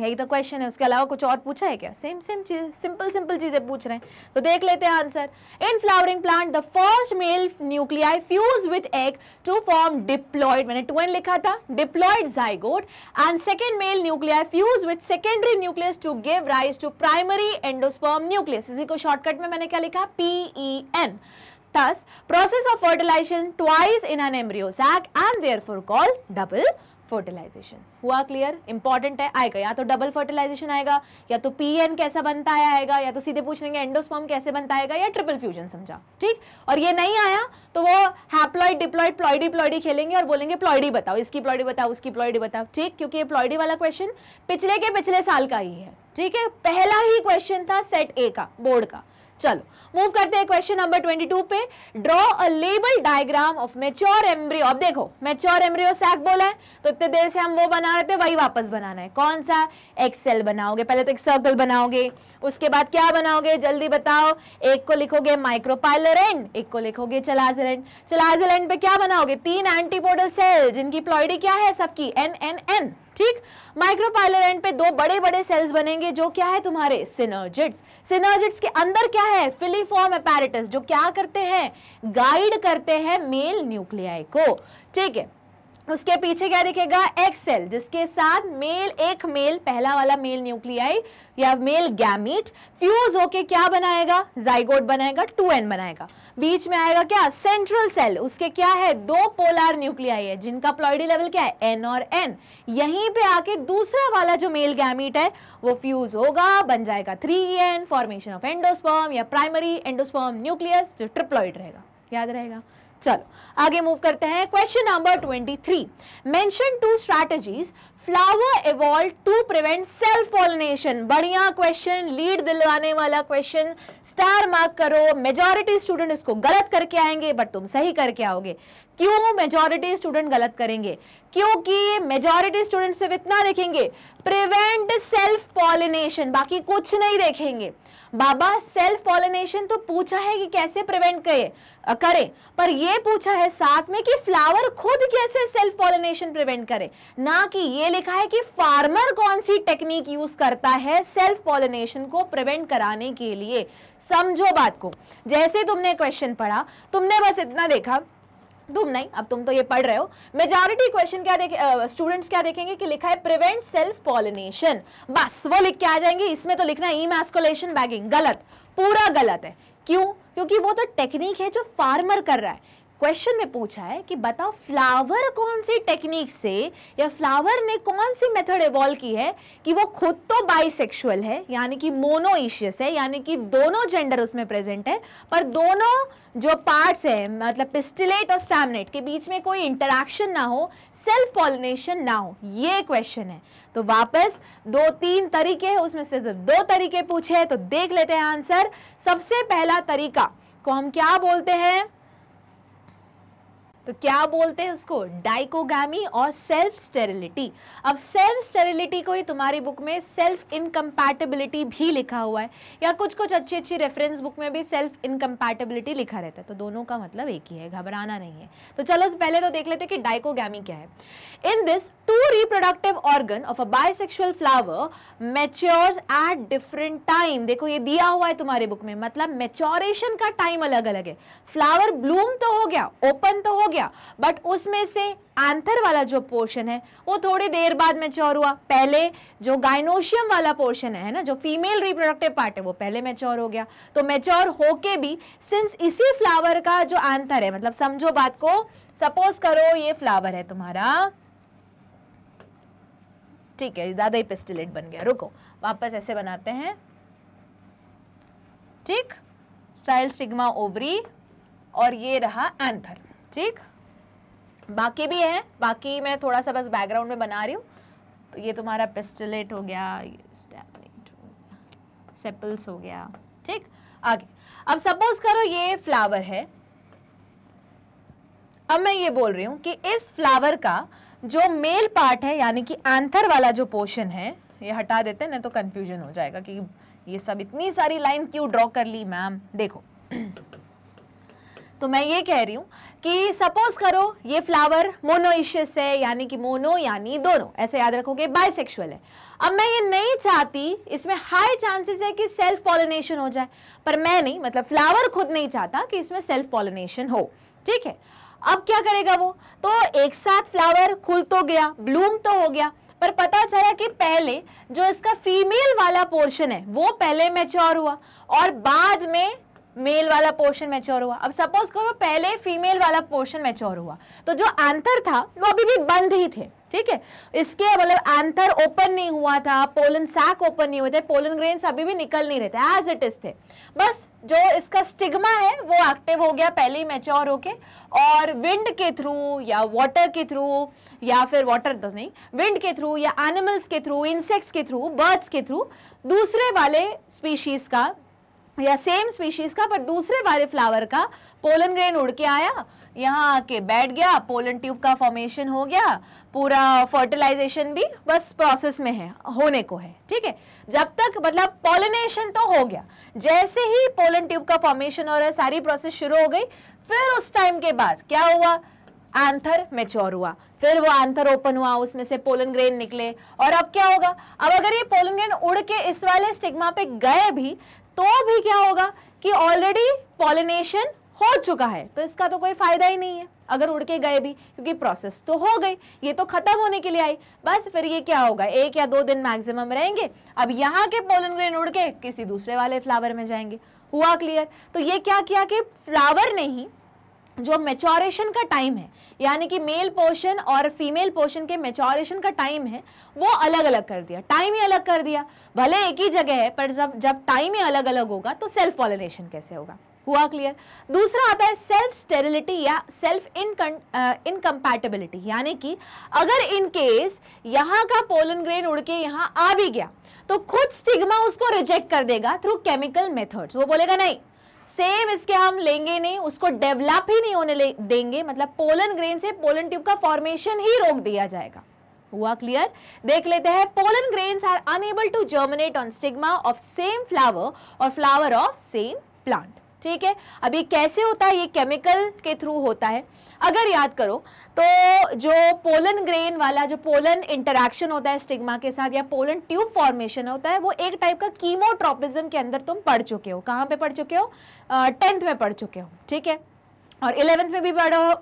यही तो क्वेश्चन है उसके अलावा कुछ और पूछा है क्या सेम सेम चीज सिंपल सिंपल चीजें पूछ रहे हैं तो देख लेते हैं answer in flowering plant the first male nuclei fuse with egg to form diploid मैंने टू एन लिखा था diploid zygote and second male nuclei fuse with secondary nucleus to give rise to primary endosperm nucleus इसी को shortcut में मैंने क्या लिखा P E N thus process of fertilization twice in an embryo sac and therefore called double fertilization हुआ clear important है आएगा या तो डबल फर्टिलाइजेशन आएगा या तो पी एन कैसा बनता है आएगा या तो सीधे पूछ लेंगे एंडोस्पॉम कैसे बनता आएगा या ट्रिपल फ्यूजन समझा ठीक और ये नहीं आया तो वो हैप्लॉइड डिप्लॉइड प्लॉइडी प्लॉइडी खेलेंगे और बोलेंगे प्लॉइडी बताओ इसकी प्लॉइडी बताओ उसकी प्लॉइडी बताओ ठीक क्योंकि ये प्लॉइडी वाला क्वेश्चन पिछले के पिछले साल का ही है ठीक है पहला ही क्वेश्चन था सेट ए का बोर्ड का चलो मूव करते हैं क्वेश्चन नंबर 22 पे draw a label diagram of mature embryo अब देखो मेच्योर एम्ब्रियो सैक बोला है तो इतने देर से हम वो बना रहे थे वही वापस बनाना है कौन सा एक्सेल बनाओगे पहले तो एक सर्कल बनाओगे उसके बाद क्या बनाओगे जल्दी बताओ एक को लिखोगे माइक्रोपाइलर एंड एक को लिखोगे चलाजल एंड चलाजल एंड पे क्या बनाओगे तीन एंटीपोडल सेल जिनकी प्लॉडी क्या है सबकी एन एन एन ठीक माइक्रोपाइलरेंट पे दो बड़े बड़े सेल्स बनेंगे जो क्या है तुम्हारे सिनर्जिट्स सिनर्जिट्स के अंदर क्या है फिलीफॉर्म अपैरेटस जो क्या करते हैं गाइड करते हैं मेल न्यूक्लियाई को ठीक है उसके पीछे क्या दिखेगा एक्सेल जिसके साथ मेल एक मेल पहला वाला मेल न्यूक्लियाई या मेल गैमिट फ्यूज होके क्या बनाएगा जाइगोट बनाएगा टू एन बनाएगा बीच में आएगा क्या सेंट्रल सेल उसके क्या है दो पोलर न्यूक्लियाई है जिनका प्लॉइडी लेवल क्या है एन और एन यहीं पे आके दूसरा वाला जो मेल गैमिट है वो फ्यूज होगा बन जाएगा three N formation of endosperm या प्राइमरी एंडोस्पर्म न्यूक्लियस जो ट्रिप्लॉइड रहेगा याद रहेगा चलो आगे मूव करते हैं question number 23 mention two strategies flower evolve to prevent self pollination बढ़िया क्वेश्चन लीड दिलवाने वाला क्वेश्चन स्टार मार्क करो मेजोरिटी स्टूडेंट इसको गलत करके आएंगे बट तुम सही करके आओगे क्यों मेजोरिटी स्टूडेंट गलत करेंगे क्योंकि मेजोरिटी स्टूडेंट सिर्फ इतना देखेंगे प्रिवेंट सेल्फ पॉलिनेशन बाकी कुछ नहीं देखेंगे बाबा सेल्फ पॉलिनेशन तो पूछा है कि कैसे प्रिवेंट करे करें पर ये पूछा है साथ में कि फ्लावर खुद कैसे सेल्फ पॉलिनेशन प्रिवेंट करे ना कि ये लिखा है कि फार्मर कौन सी टेक्निक यूज करता है सेल्फ पॉलिनेशन को प्रिवेंट कराने के लिए समझो बात को जैसे तुमने क्वेश्चन पढ़ा तुमने बस इतना देखा तुम नहीं अब तुम तो ये पढ़ रहे हो मेजोरिटी क्वेश्चन क्या देख स्टूडेंट्स uh, क्या देखेंगे कि लिखा है प्रिवेंट सेल्फ पॉलिनेशन बस वो लिख के आ जाएंगे इसमें तो लिखना है ई मैस्कोलेशन बैगिंग गलत पूरा गलत है क्यों क्योंकि वो तो टेक्निक है जो फार्मर कर रहा है क्वेश्चन में पूछा है कि बताओ फ्लावर कौन सी टेक्निक से या फ्लावर ने कौन सी मेथड इवॉल्व की है कि वो खुद तो बाइसेक्सुअल है यानी कि मोनोइशियस है यानी कि दोनों जेंडर उसमें प्रेजेंट है पर दोनों जो पार्ट्स है मतलब पिस्टिलेट और स्टैमनेट के बीच में कोई इंटरेक्शन ना हो सेल्फ पॉलिनेशन ना हो ये क्वेश्चन है तो वापस दो तीन तरीके हैं उसमें से दो तरीके पूछे हैं तो देख लेते हैं आंसर सबसे पहला तरीका को हम क्या बोलते हैं तो क्या बोलते हैं उसको डाइकोगामी और सेल्फ स्टेरिलिटी अब सेल्फ स्टेरिलिटी को ही तुम्हारी बुक में सेल्फ इनकम्पैटिबिलिटी भी लिखा हुआ है या कुछ कुछ अच्छी अच्छी रेफरेंस बुक में भी सेल्फ इनकम्पैटिबिलिटी लिखा रहता है तो दोनों का मतलब एक ही है घबराना नहीं है तो चलो पहले तो देख लेते कि डाइकोगी क्या है in this two reproductive organ of a bisexual flower mature at different time देखो ये दिया हुआ है तुम्हारे बुक में मतलब मेच्योरेशन का टाइम अलग अलग है फ्लावर ब्लूम तो हो गया ओपन तो हो गया बट उसमें से आंथर वाला जो पोर्शन है वो थोड़ी देर बाद मेच्योर हुआ पहले जो गाइनोशियम वाला पोर्शन है ना जो फीमेल रिप्रोडक्टिव पार्ट है वो पहले मेच्योर हो गया तो मेच्योर होके भी सिंस इसी फ्लावर का जो आंथर है मतलब समझो बात को सपोज करो ये फ्लावर है तुम्हारा ठीक है ज़्यादा ही पिस्टिलेट बन गया रुको वापस ऐसे बनाते हैं ठीक स्टाइल स्टिग्मा ओवरी और ये रहा एंथर ठीक बाकी भी है बाकी मैं थोड़ा सा बस बैकग्राउंड में बना रही हूँ ये तुम्हारा पिस्टलेट हो गया स्टैपलेट हो गया सेपल्स हो गया ठीक आगे अब सपोज करो ये फ्लावर है अब मैं ये बोल रही हूँ कि इस फ्लावर का जो मेल पार्ट है यानी कि एंथर वाला जो पोर्शन है ये हटा देते ना तो कंफ्यूजन हो जाएगा कि ये सब इतनी सारी लाइन क्यों ड्रॉ कर ली मैम देखो तो मैं ये कह रही हूँ कि सपोज करो ये फ्लावर मोनोइशियस है यानी कि मोनो यानी दोनों ऐसे याद रखोगे बायसेक्सुअल है अब मैं ये नहीं चाहती इसमें हाई चांसेस है कि सेल्फ पॉलिनेशन हो जाए पर मैं नहीं मतलब फ्लावर खुद नहीं चाहता कि इसमें सेल्फ पॉलिनेशन हो ठीक है अब क्या करेगा वो तो एक साथ फ्लावर खुल तो गया ब्लूम तो हो गया पर पता चला कि पहले जो इसका फीमेल वाला पोर्शन है वो पहले मैच्योर हुआ और बाद में मेल वाला पोर्शन मैच्योर हुआ अब सपोज करो पहले फीमेल वाला पोर्शन मैच्योर हुआ तो जो आंतर था वो अभी भी बंद ही थे ठीक है इसके मतलब आंतर ओपन नहीं हुआ था पोलन सैक ओपन नहीं हुए थे पोलन ग्रेन्स अभी भी निकल नहीं रहे थे एज इट इज थे बस जो इसका स्टिग्मा है वो एक्टिव हो गया पहले ही मैच्योर होके और विंड के थ्रू या वाटर के थ्रू या फिर वाटर तो नहीं विंड के थ्रू या एनिमल्स के थ्रू इंसेक्ट्स के थ्रू बर्ड्स के थ्रू दूसरे वाले स्पीशीज़ का या सेम स्पीशीज का पर दूसरे वाले फ्लावर का पोलन ग्रेन उड़ के आया यहाँ आके बैठ गया पोलन ट्यूब का फॉर्मेशन हो गया पूरा फर्टिलाइजेशन भी बस प्रोसेस में है होने को है ठीक है जब तक मतलब पोलिनेशन तो हो गया जैसे ही पोलन ट्यूब का फॉर्मेशन हो रहा है सारी प्रोसेस शुरू हो गई फिर उस टाइम के बाद क्या हुआ एंथर मेच्योर हुआ फिर वो एंथर ओपन हुआ उसमें से पोलन ग्रेन निकले और अब क्या होगा अब अगर ये पोलन ग्रेन उड़ के इस वाले स्टिग्मा पे गए भी तो भी क्या होगा कि ऑलरेडी पॉलिनेशन हो चुका है तो इसका तो कोई फायदा ही नहीं है अगर उड़ के गए भी क्योंकि प्रोसेस तो हो गई ये तो खत्म होने के लिए आई बस फिर ये क्या होगा एक या दो दिन मैक्सिमम रहेंगे अब यहाँ के पोलन ग्रेन उड़ के किसी दूसरे वाले फ्लावर में जाएंगे हुआ क्लियर तो ये क्या किया कि फ्लावर ने ही जो मेचोरेशन का टाइम है यानी कि मेल पोर्शन और फीमेल पोर्शन के मेचोरेशन का टाइम है वो अलग अलग कर दिया टाइम ही अलग कर दिया भले एक ही जगह है पर जब जब टाइम ही अलग अलग होगा तो सेल्फ पॉलिनेशन कैसे होगा हुआ क्लियर दूसरा आता है सेल्फ स्टेरिलिटी या सेल्फ इनकम्पैटिबिलिटी यानी कि अगर इन केस यहाँ का पोलन ग्रेन उड़ के यहाँ आ भी गया तो खुद स्टिग्मा उसको रिजेक्ट कर देगा थ्रू केमिकल मेथड्स वो बोलेगा नहीं सेम इसके हम लेंगे नहीं उसको डेवलप ही नहीं होने देंगे मतलब पोलन ग्रेन से पोलन ट्यूब का फॉर्मेशन ही रोक दिया जाएगा हुआ क्लियर देख लेते हैं pollen grain are unable to germinate on stigma of same flower और फ्लावर ऑफ सेम प्लांट ठीक है अभी कैसे होता है ये केमिकल के थ्रू होता है अगर याद करो तो जो पोलन ग्रेन वाला जो पोलन इंटरेक्शन होता है स्टिग्मा के साथ या पोलन ट्यूब फॉर्मेशन होता है वो एक टाइप का कीमोट्रोपिज्म के अंदर तुम पढ़ चुके हो कहाँ पे पढ़ चुके हो टेंथ में पढ़ चुके हो ठीक है और इलेवेंथ में भी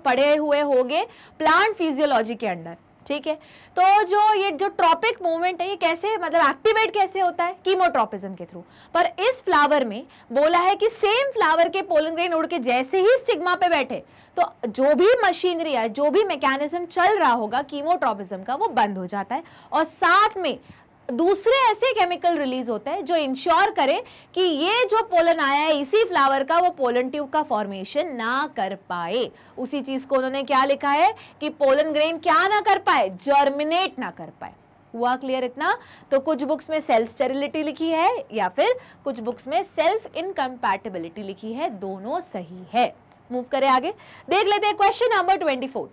पढ़े हुए होगे प्लांट फिजियोलॉजी के अंदर ठीक है तो जो ये जो ट्रॉपिक मूवमेंट है ये कैसे मतलब एक्टिवेट कैसे होता है कीमोट्रोपिज्म के थ्रू पर इस फ्लावर में बोला है कि सेम फ्लावर के पोलन ग्रेन उड़ के जैसे ही स्टिग्मा पे बैठे तो जो भी मशीनरी है जो भी मैकेनिज्म चल रहा होगा कीमोट्रोपिज्म का वो बंद हो जाता है और साथ में दूसरे ऐसे केमिकल रिलीज होते हैं जो इंश्योर करें कि ये जो पोलन आया है इसी फ्लावर का वो पोलन ट्यूब का फॉर्मेशन ना कर पाए उसी चीज़ को उन्होंने क्या लिखा है कि पोलन ग्रेन क्या ना कर पाए जर्मिनेट ना कर पाए हुआ क्लियर इतना तो कुछ बुक्स में सेल्फ स्टेरिलिटी लिखी है या फिर कुछ बुक्स में सेल्फ इनकम्पैटिबिलिटी लिखी है दोनों सही है मूव करें आगे देख लेते हैं question number twenty four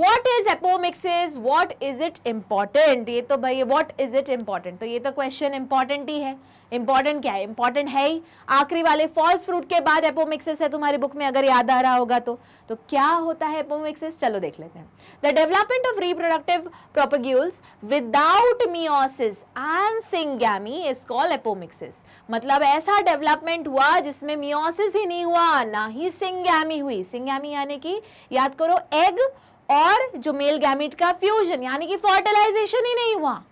what is apomixis what is it important ये तो भाई वॉट इज इट इम्पॉर्टेंट तो ये तो क्वेश्चन इंपॉर्टेंट ही है इंपॉर्टेंट क्या है इंपॉर्टेंट है ही आखिरी वाले फॉल्स फ्रूट के बाद एपोमिक्सिस है तुम्हारी बुक में अगर याद आ रहा होगा तो तो क्या होता है एपोमिक्सिस चलो देख लेते हैं the development of reproductive propagules without meiosis and syngamy is call apomixis मतलब ऐसा डेवलपमेंट हुआ जिसमें मियोसिस ही नहीं हुआ ना ही सिंगैमी हुई सिंगैमी यानी कि याद करो एग और जो मेल गैमिट का फ्यूजन यानी कि फर्टिलाइजेशन ही नहीं हुआ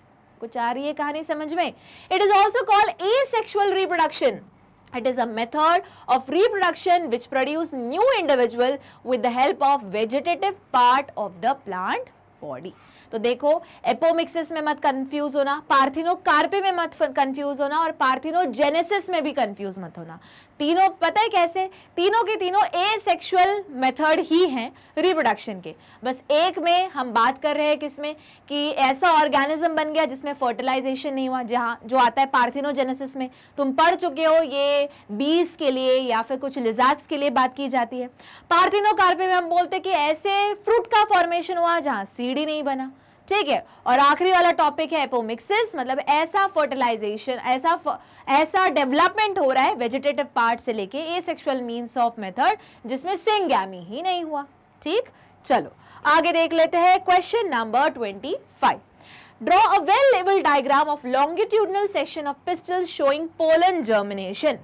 कुछ आ रही है कहानी समझ में it is also called asexual reproduction it is a method of reproduction which produce new individual with the help of vegetative part of the plant body तो देखो एपोमिक्सिस में मत कंफ्यूज होना पार्थिनो कार्पे में मत कंफ्यूज होना और पार्थिनो genesis में भी कंफ्यूज मत होना तीनों पता है कैसे तीनों के तीनों ए सेक्शुअल मेथड ही हैं रिप्रोडक्शन के बस एक में हम बात कर रहे हैं किसमें कि ऐसा ऑर्गेनिज्म बन गया जिसमें फर्टिलाइजेशन नहीं हुआ जहाँ जो आता है पार्थिनोजेनेसिस में तुम पढ़ चुके हो ये बीज के लिए या फिर कुछ लिजाक्स के लिए बात की जाती है पार्थिनोकार्पे में हम बोलते कि ऐसे फ्रूट का फॉर्मेशन हुआ जहाँ सीढ़ी नहीं बना ठीक है और आखिरी वाला टॉपिक है एपोमिक्सिस मतलब ऐसा फर्टिलाइजेशन ऐसा ऐसा डेवलपमेंट हो रहा है वेजिटेटिव पार्ट से लेके asexual means of method जिसमें सिंगैमी ही नहीं हुआ ठीक चलो आगे देख लेते हैं question number twenty five draw a well level diagram of longitudinal section of pistil showing pollen germination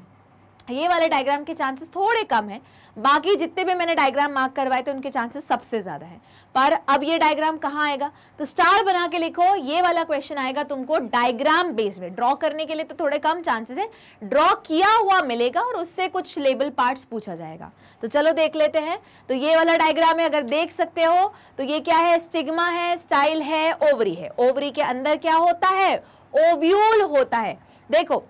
ये वाले डायग्राम के चांसेस थोड़े कम है बाकी जितने भी मैंने डायग्राम मार्क करवाए थे उनके चांसेस सबसे ज़्यादा है पर अब ये डायग्राम कहाँ आएगा तो स्टार बना के लिखो ये वाला क्वेश्चन आएगा तुमको डायग्राम बेस में ड्रॉ करने के लिए तो थोड़े कम चांसेस है ड्रॉ किया हुआ मिलेगा और उससे कुछ लेबल पार्ट पूछा जाएगा तो चलो देख लेते हैं तो ये वाला डायग्राम है अगर देख सकते हो तो ये क्या है स्टिग्मा है स्टाइल है ओवरी है ओवरी के अंदर क्या होता है ओव्यूल होता है देखो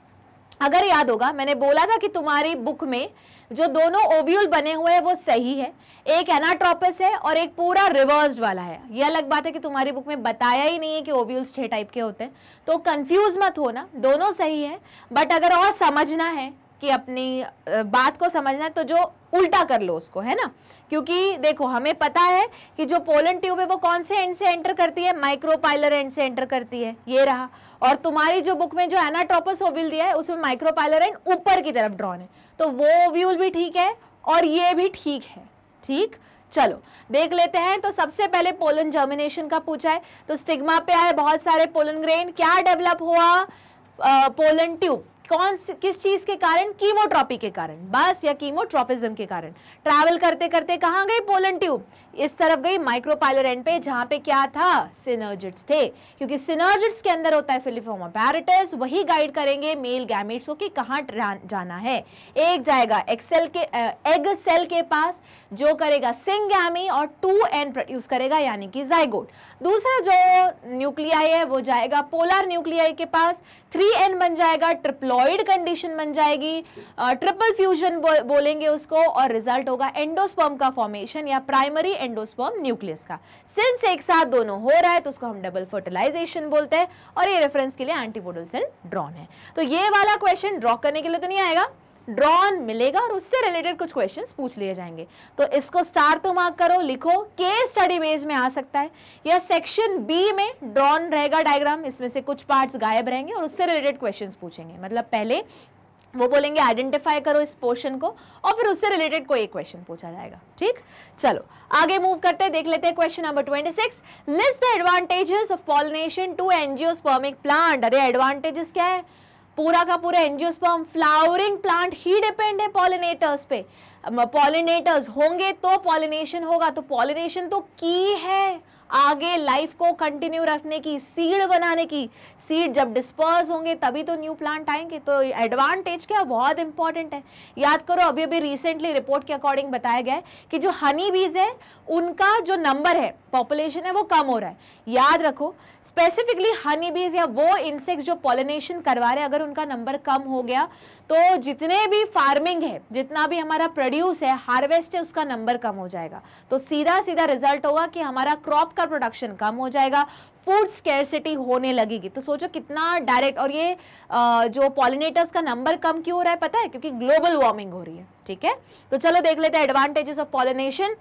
अगर याद होगा मैंने बोला था कि तुम्हारी बुक में जो दोनों ओव्यूल बने हुए हैं वो सही है एक एनाट्रोपस है और एक पूरा रिवर्स्ड वाला है ये अलग बात है कि तुम्हारी बुक में बताया ही नहीं है कि ओव्यूल्स छः टाइप के होते हैं तो कंफ्यूज मत होना दोनों सही है बट अगर और समझना है कि अपनी बात को समझना है तो जो उल्टा कर लो उसको है ना क्योंकि देखो हमें पता है कि जो पोलन ट्यूब है वो कौन से एंड से एंटर करती है माइक्रोपाइलर एंड से एंटर करती है ये रहा और तुम्हारी जो बुक में जो एनाट्रोपस ओव्यूल दिया है उसमें माइक्रोपाइलर एंड ऊपर की तरफ ड्रॉन है तो वो ओव्यूल भी ठीक है और ये भी ठीक है ठीक चलो देख लेते हैं तो सबसे पहले पोलन जर्मिनेशन का पूछा है तो स्टिग्मा पे आए बहुत सारे पोलन ग्रेन क्या डेवलप हुआ पोलन ट्यूब कौन किस चीज के कारण कीमोट्रॉपी के कारण बस या कीमोट्रॉपिज्म के कारण ट्रैवल करते करते कहां गई पोलन ट्यूब इस तरफ गई माइक्रो पायलर पे जहां पे क्या था सिनर्जिट्स थे क्योंकि सिनर्जिट्स के अंदर होता है फिलिफोम अपैरेटस वही गाइड करेंगे मेल गैमेट्स को कि कहाँ जाना है एक जाएगा एक्सेल के एग सेल के पास जो करेगा सिंग गैमी और टू एन प्रोड्यूस करेगा यानी कि जाइगोट दूसरा जो न्यूक्लियाई है वो जाएगा पोलर न्यूक्लियाई के पास थ्री एन बन जाएगा ट्रिप्लॉइड कंडीशन बन जाएगी ट्रिपल फ्यूजन बोलेंगे उसको और रिजल्ट होगा एंडोस्पर्म का फॉर्मेशन या प्राइमरी एंडोस्पर्म न्यूक्लियस का सिंस एक साथ दोनों हो रहा है तो उसको हम डबल फर्टिलाइजेशन बोलते हैं और ये रेफरेंस के लिए एंटीपोडल सेल ड्रॉन है तो ये वाला क्वेश्चन ड्रॉ करने के लिए तो नहीं आएगा ड्रॉन मिलेगा और उससे रिलेटेड कुछ क्वेश्चंस पूछ लिए जाएंगे तो इसको स्टार तो मार्क करो लिखो के स्टडी बेस में आ सकता है या सेक्शन बी में ड्रॉन रहेगा डायग्राम इसमें से कुछ पार्ट्स गायब रहेंगे और उससे रिलेटेड क्वेश्चंस पूछेंगे मतलब पहले वो बोलेंगे आइडेंटिफाई करो इस पोर्शन को और फिर उससे रिलेटेड कोई एक क्वेश्चन पूछा जाएगा ठीक चलो आगे मूव करते हैं देख लेते हैं question number 26 list the advantages of pollination to angiospermic plant अरे एडवांटेजेस क्या है पूरा का पूरा एनजियोस्पर्म फ्लावरिंग प्लांट ही डिपेंड है पॉलिनेटर्स पे पॉलिनेटर्स होंगे तो पॉलिनेशन होगा तो पॉलिनेशन तो की है आगे लाइफ को कंटिन्यू रखने की सीड बनाने की सीड जब डिस्पर्स होंगे तभी तो न्यू प्लांट आएंगे तो एडवांटेज क्या बहुत इंपॉर्टेंट है याद करो अभी अभी रिसेंटली रिपोर्ट के अकॉर्डिंग बताया गया है कि जो हनी बीज है उनका जो नंबर है पॉपुलेशन है वो कम हो रहा है याद रखो स्पेसिफिकली हनी बीज या वो इंसेक्ट जो पॉलिनेशन करवा रहे हैं अगर उनका नंबर कम हो गया तो जितने भी फार्मिंग है जितना भी हमारा प्रोड्यूस है हार्वेस्ट है उसका नंबर कम हो जाएगा तो सीधा सीधा रिजल्ट होगा कि हमारा क्रॉप आपका प्रोडक्शन कम हो जाएगा फूड स्केरसिटी होने लगेगी तो सोचो कितना डायरेक्ट और ये जो पॉलिनेटर्स का नंबर कम क्यों हो रहा है पता है क्योंकि ग्लोबल वार्मिंग हो रही है ठीक है तो चलो देख लेते हैं advantages of pollination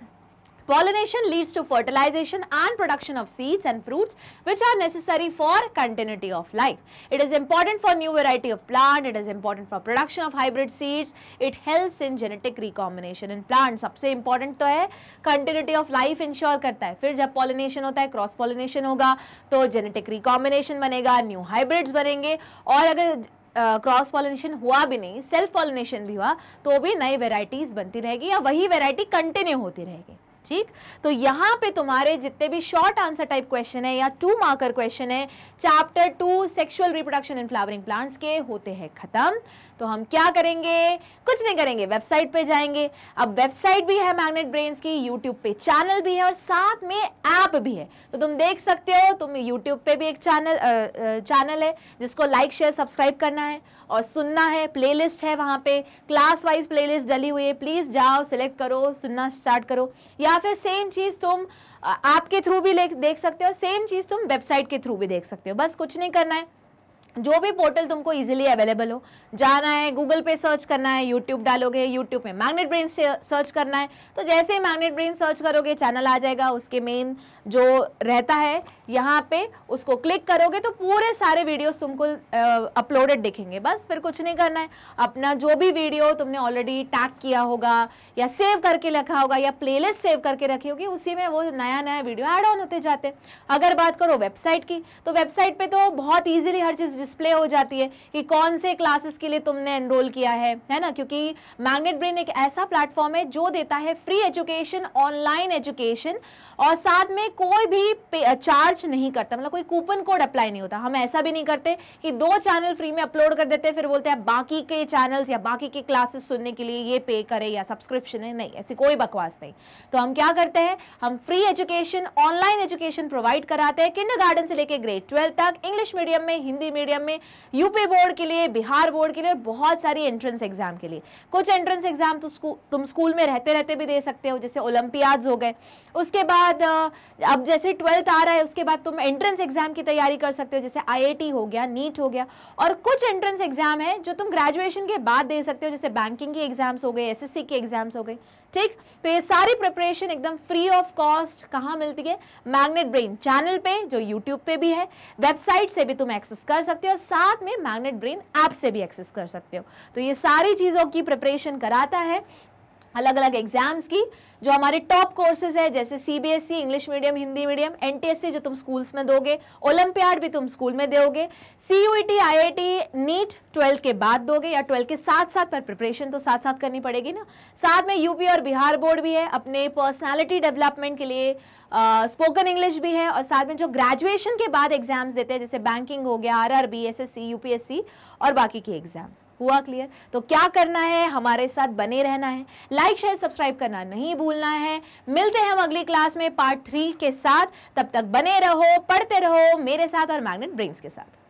Pollination leads to fertilization and production of seeds and fruits which are necessary for continuity of life. It is important for new variety of plant, it is important for production of hybrid seeds, it helps in genetic recombination in plants sabse important to hai continuity of life ensure karta hai fir jab pollination hota hai cross pollination hoga to genetic recombination banega new hybrids banenge aur agar cross uh, pollination हुआ भी नहीं self pollination भी हुआ तो भी नई varieties बनती रहेगी या वही वेराइटी कंटिन्यू होती रहेगी ठीक तो यहाँ पे तुम्हारे जितने भी शॉर्ट आंसर टाइप क्वेश्चन है या टू मार्कर क्वेश्चन है chapter two sexual reproduction in flowering plants के होते हैं खत्म तो हम क्या करेंगे कुछ नहीं करेंगे वेबसाइट पे जाएंगे अब वेबसाइट भी है मैग्नेट ब्रेन की यूट्यूब पे चैनल भी है और साथ में ऐप भी है तो तुम देख सकते हो तुम यूट्यूब पे भी एक चैनल चैनल है जिसको लाइक शेयर सब्सक्राइब करना है और सुनना है प्ले है वहां पे क्लास वाइज प्ले डली हुई है प्लीज़ जाओ सिलेक्ट करो सुनना स्टार्ट करो या या फिर सेम चीज़ तुम आपके थ्रू भी देख सकते हो सेम चीज़ तुम वेबसाइट के थ्रू भी देख सकते हो बस कुछ नहीं करना है जो भी पोर्टल तुमको इजीली अवेलेबल हो जाना है गूगल पे सर्च करना है यूट्यूब डालोगे यूट्यूब में मैग्नेट ब्रेन सर्च करना है तो जैसे ही मैग्नेट ब्रेन सर्च करोगे चैनल आ जाएगा उसके मेन जो रहता है यहाँ पे उसको क्लिक करोगे तो पूरे सारे वीडियोस तुमको अपलोडेड दिखेंगे बस फिर कुछ नहीं करना है अपना जो भी वीडियो तुमने ऑलरेडी टैग किया होगा या सेव करके रखा होगा या प्लेलिस्ट सेव करके रखी होगी उसी में वो नया नया वीडियो एड ऑन होते जाते हैं अगर बात करो वेबसाइट की तो वेबसाइट पर तो बहुत ईजिली हर चीज़ डिस्प्ले हो जाती है कि कौन से क्लासेस के लिए तुमने एनरोल किया है है ना क्योंकि मैग्नेट ब्रेन एक ऐसा प्लेटफॉर्म है जो देता है फ्री एजुकेशन ऑनलाइन एजुकेशन और साथ में कोई भी चार्ज नहीं करता मतलब कोई कूपन कोड अप्लाई नहीं होता हम ऐसा भी नहीं करते कि दो चैनल फ्री में अपलोड कर देते फिर बोलते हैं बाकी के चैनल्स या बाकी के क्लासेस सुनने के लिए ये पे करें या सब्सक्रिप्शन है नहीं ऐसी कोई बकवास नहीं तो हम क्या करते हैं हम free education online education provide कराते हैं किंडर से लेकर ग्रेड ट्वेल्व तक इंग्लिश मीडियम में हिंदी मीडियम मीडियम में यूपी बोर्ड के लिए बिहार बोर्ड के लिए और बहुत सारी एंट्रेंस एग्जाम के लिए कुछ एंट्रेंस एग्जाम तो स्कूल तुम स्कूल में रहते रहते भी दे सकते हो जैसे ओलंपियाड्स हो गए उसके बाद अब जैसे ट्वेल्थ आ रहा है उसके बाद तुम एंट्रेंस एग्जाम की तैयारी कर सकते हो जैसे आई हो गया नीट हो गया और कुछ एंट्रेंस एग्जाम है जो तुम ग्रेजुएशन के बाद दे सकते हो जैसे बैंकिंग के एग्जाम्स हो गए एस के एग्जाम्स हो गए ठीक तो ये सारी प्रिपरेशन एकदम फ्री ऑफ कॉस्ट कहाँ मिलती है मैग्नेट ब्रेन चैनल पे जो यूट्यूब पे भी है वेबसाइट से भी तुम एक्सेस कर सकते हो और साथ में मैग्नेट ब्रेन ऐप से भी एक्सेस कर सकते हो तो ये सारी चीज़ों की प्रिपरेशन कराता है अलग अलग एग्जाम्स की जो हमारे टॉप कोर्सेज है जैसे CBSE English medium Hindi medium NTSC जो तुम स्कूल्स में दोगे ओलंपियाड भी तुम स्कूल में दोगे सीयूईटी आईआईटी नीट ट्वेल्थ के बाद दोगे या ट्वेल्थ के साथ साथ पर प्रिपरेशन तो साथ साथ करनी पड़ेगी ना साथ में यूपी और बिहार बोर्ड भी है अपने पर्सनैलिटी डेवलपमेंट के लिए स्पोकन इंग्लिश भी है और साथ में जो ग्रेजुएशन के बाद एग्जाम्स देते हैं जैसे बैंकिंग हो गया R R B S S C और बाकी के एग्जाम्स हुआ क्लियर तो क्या करना है हमारे साथ बने रहना है लाइक शेयर सब्सक्राइब करना नहीं भूल भूलना है मिलते हैं हम अगली क्लास में पार्ट थ्री के साथ तब तक बने रहो पढ़ते रहो मेरे साथ और मैग्नेट ब्रेन्स के साथ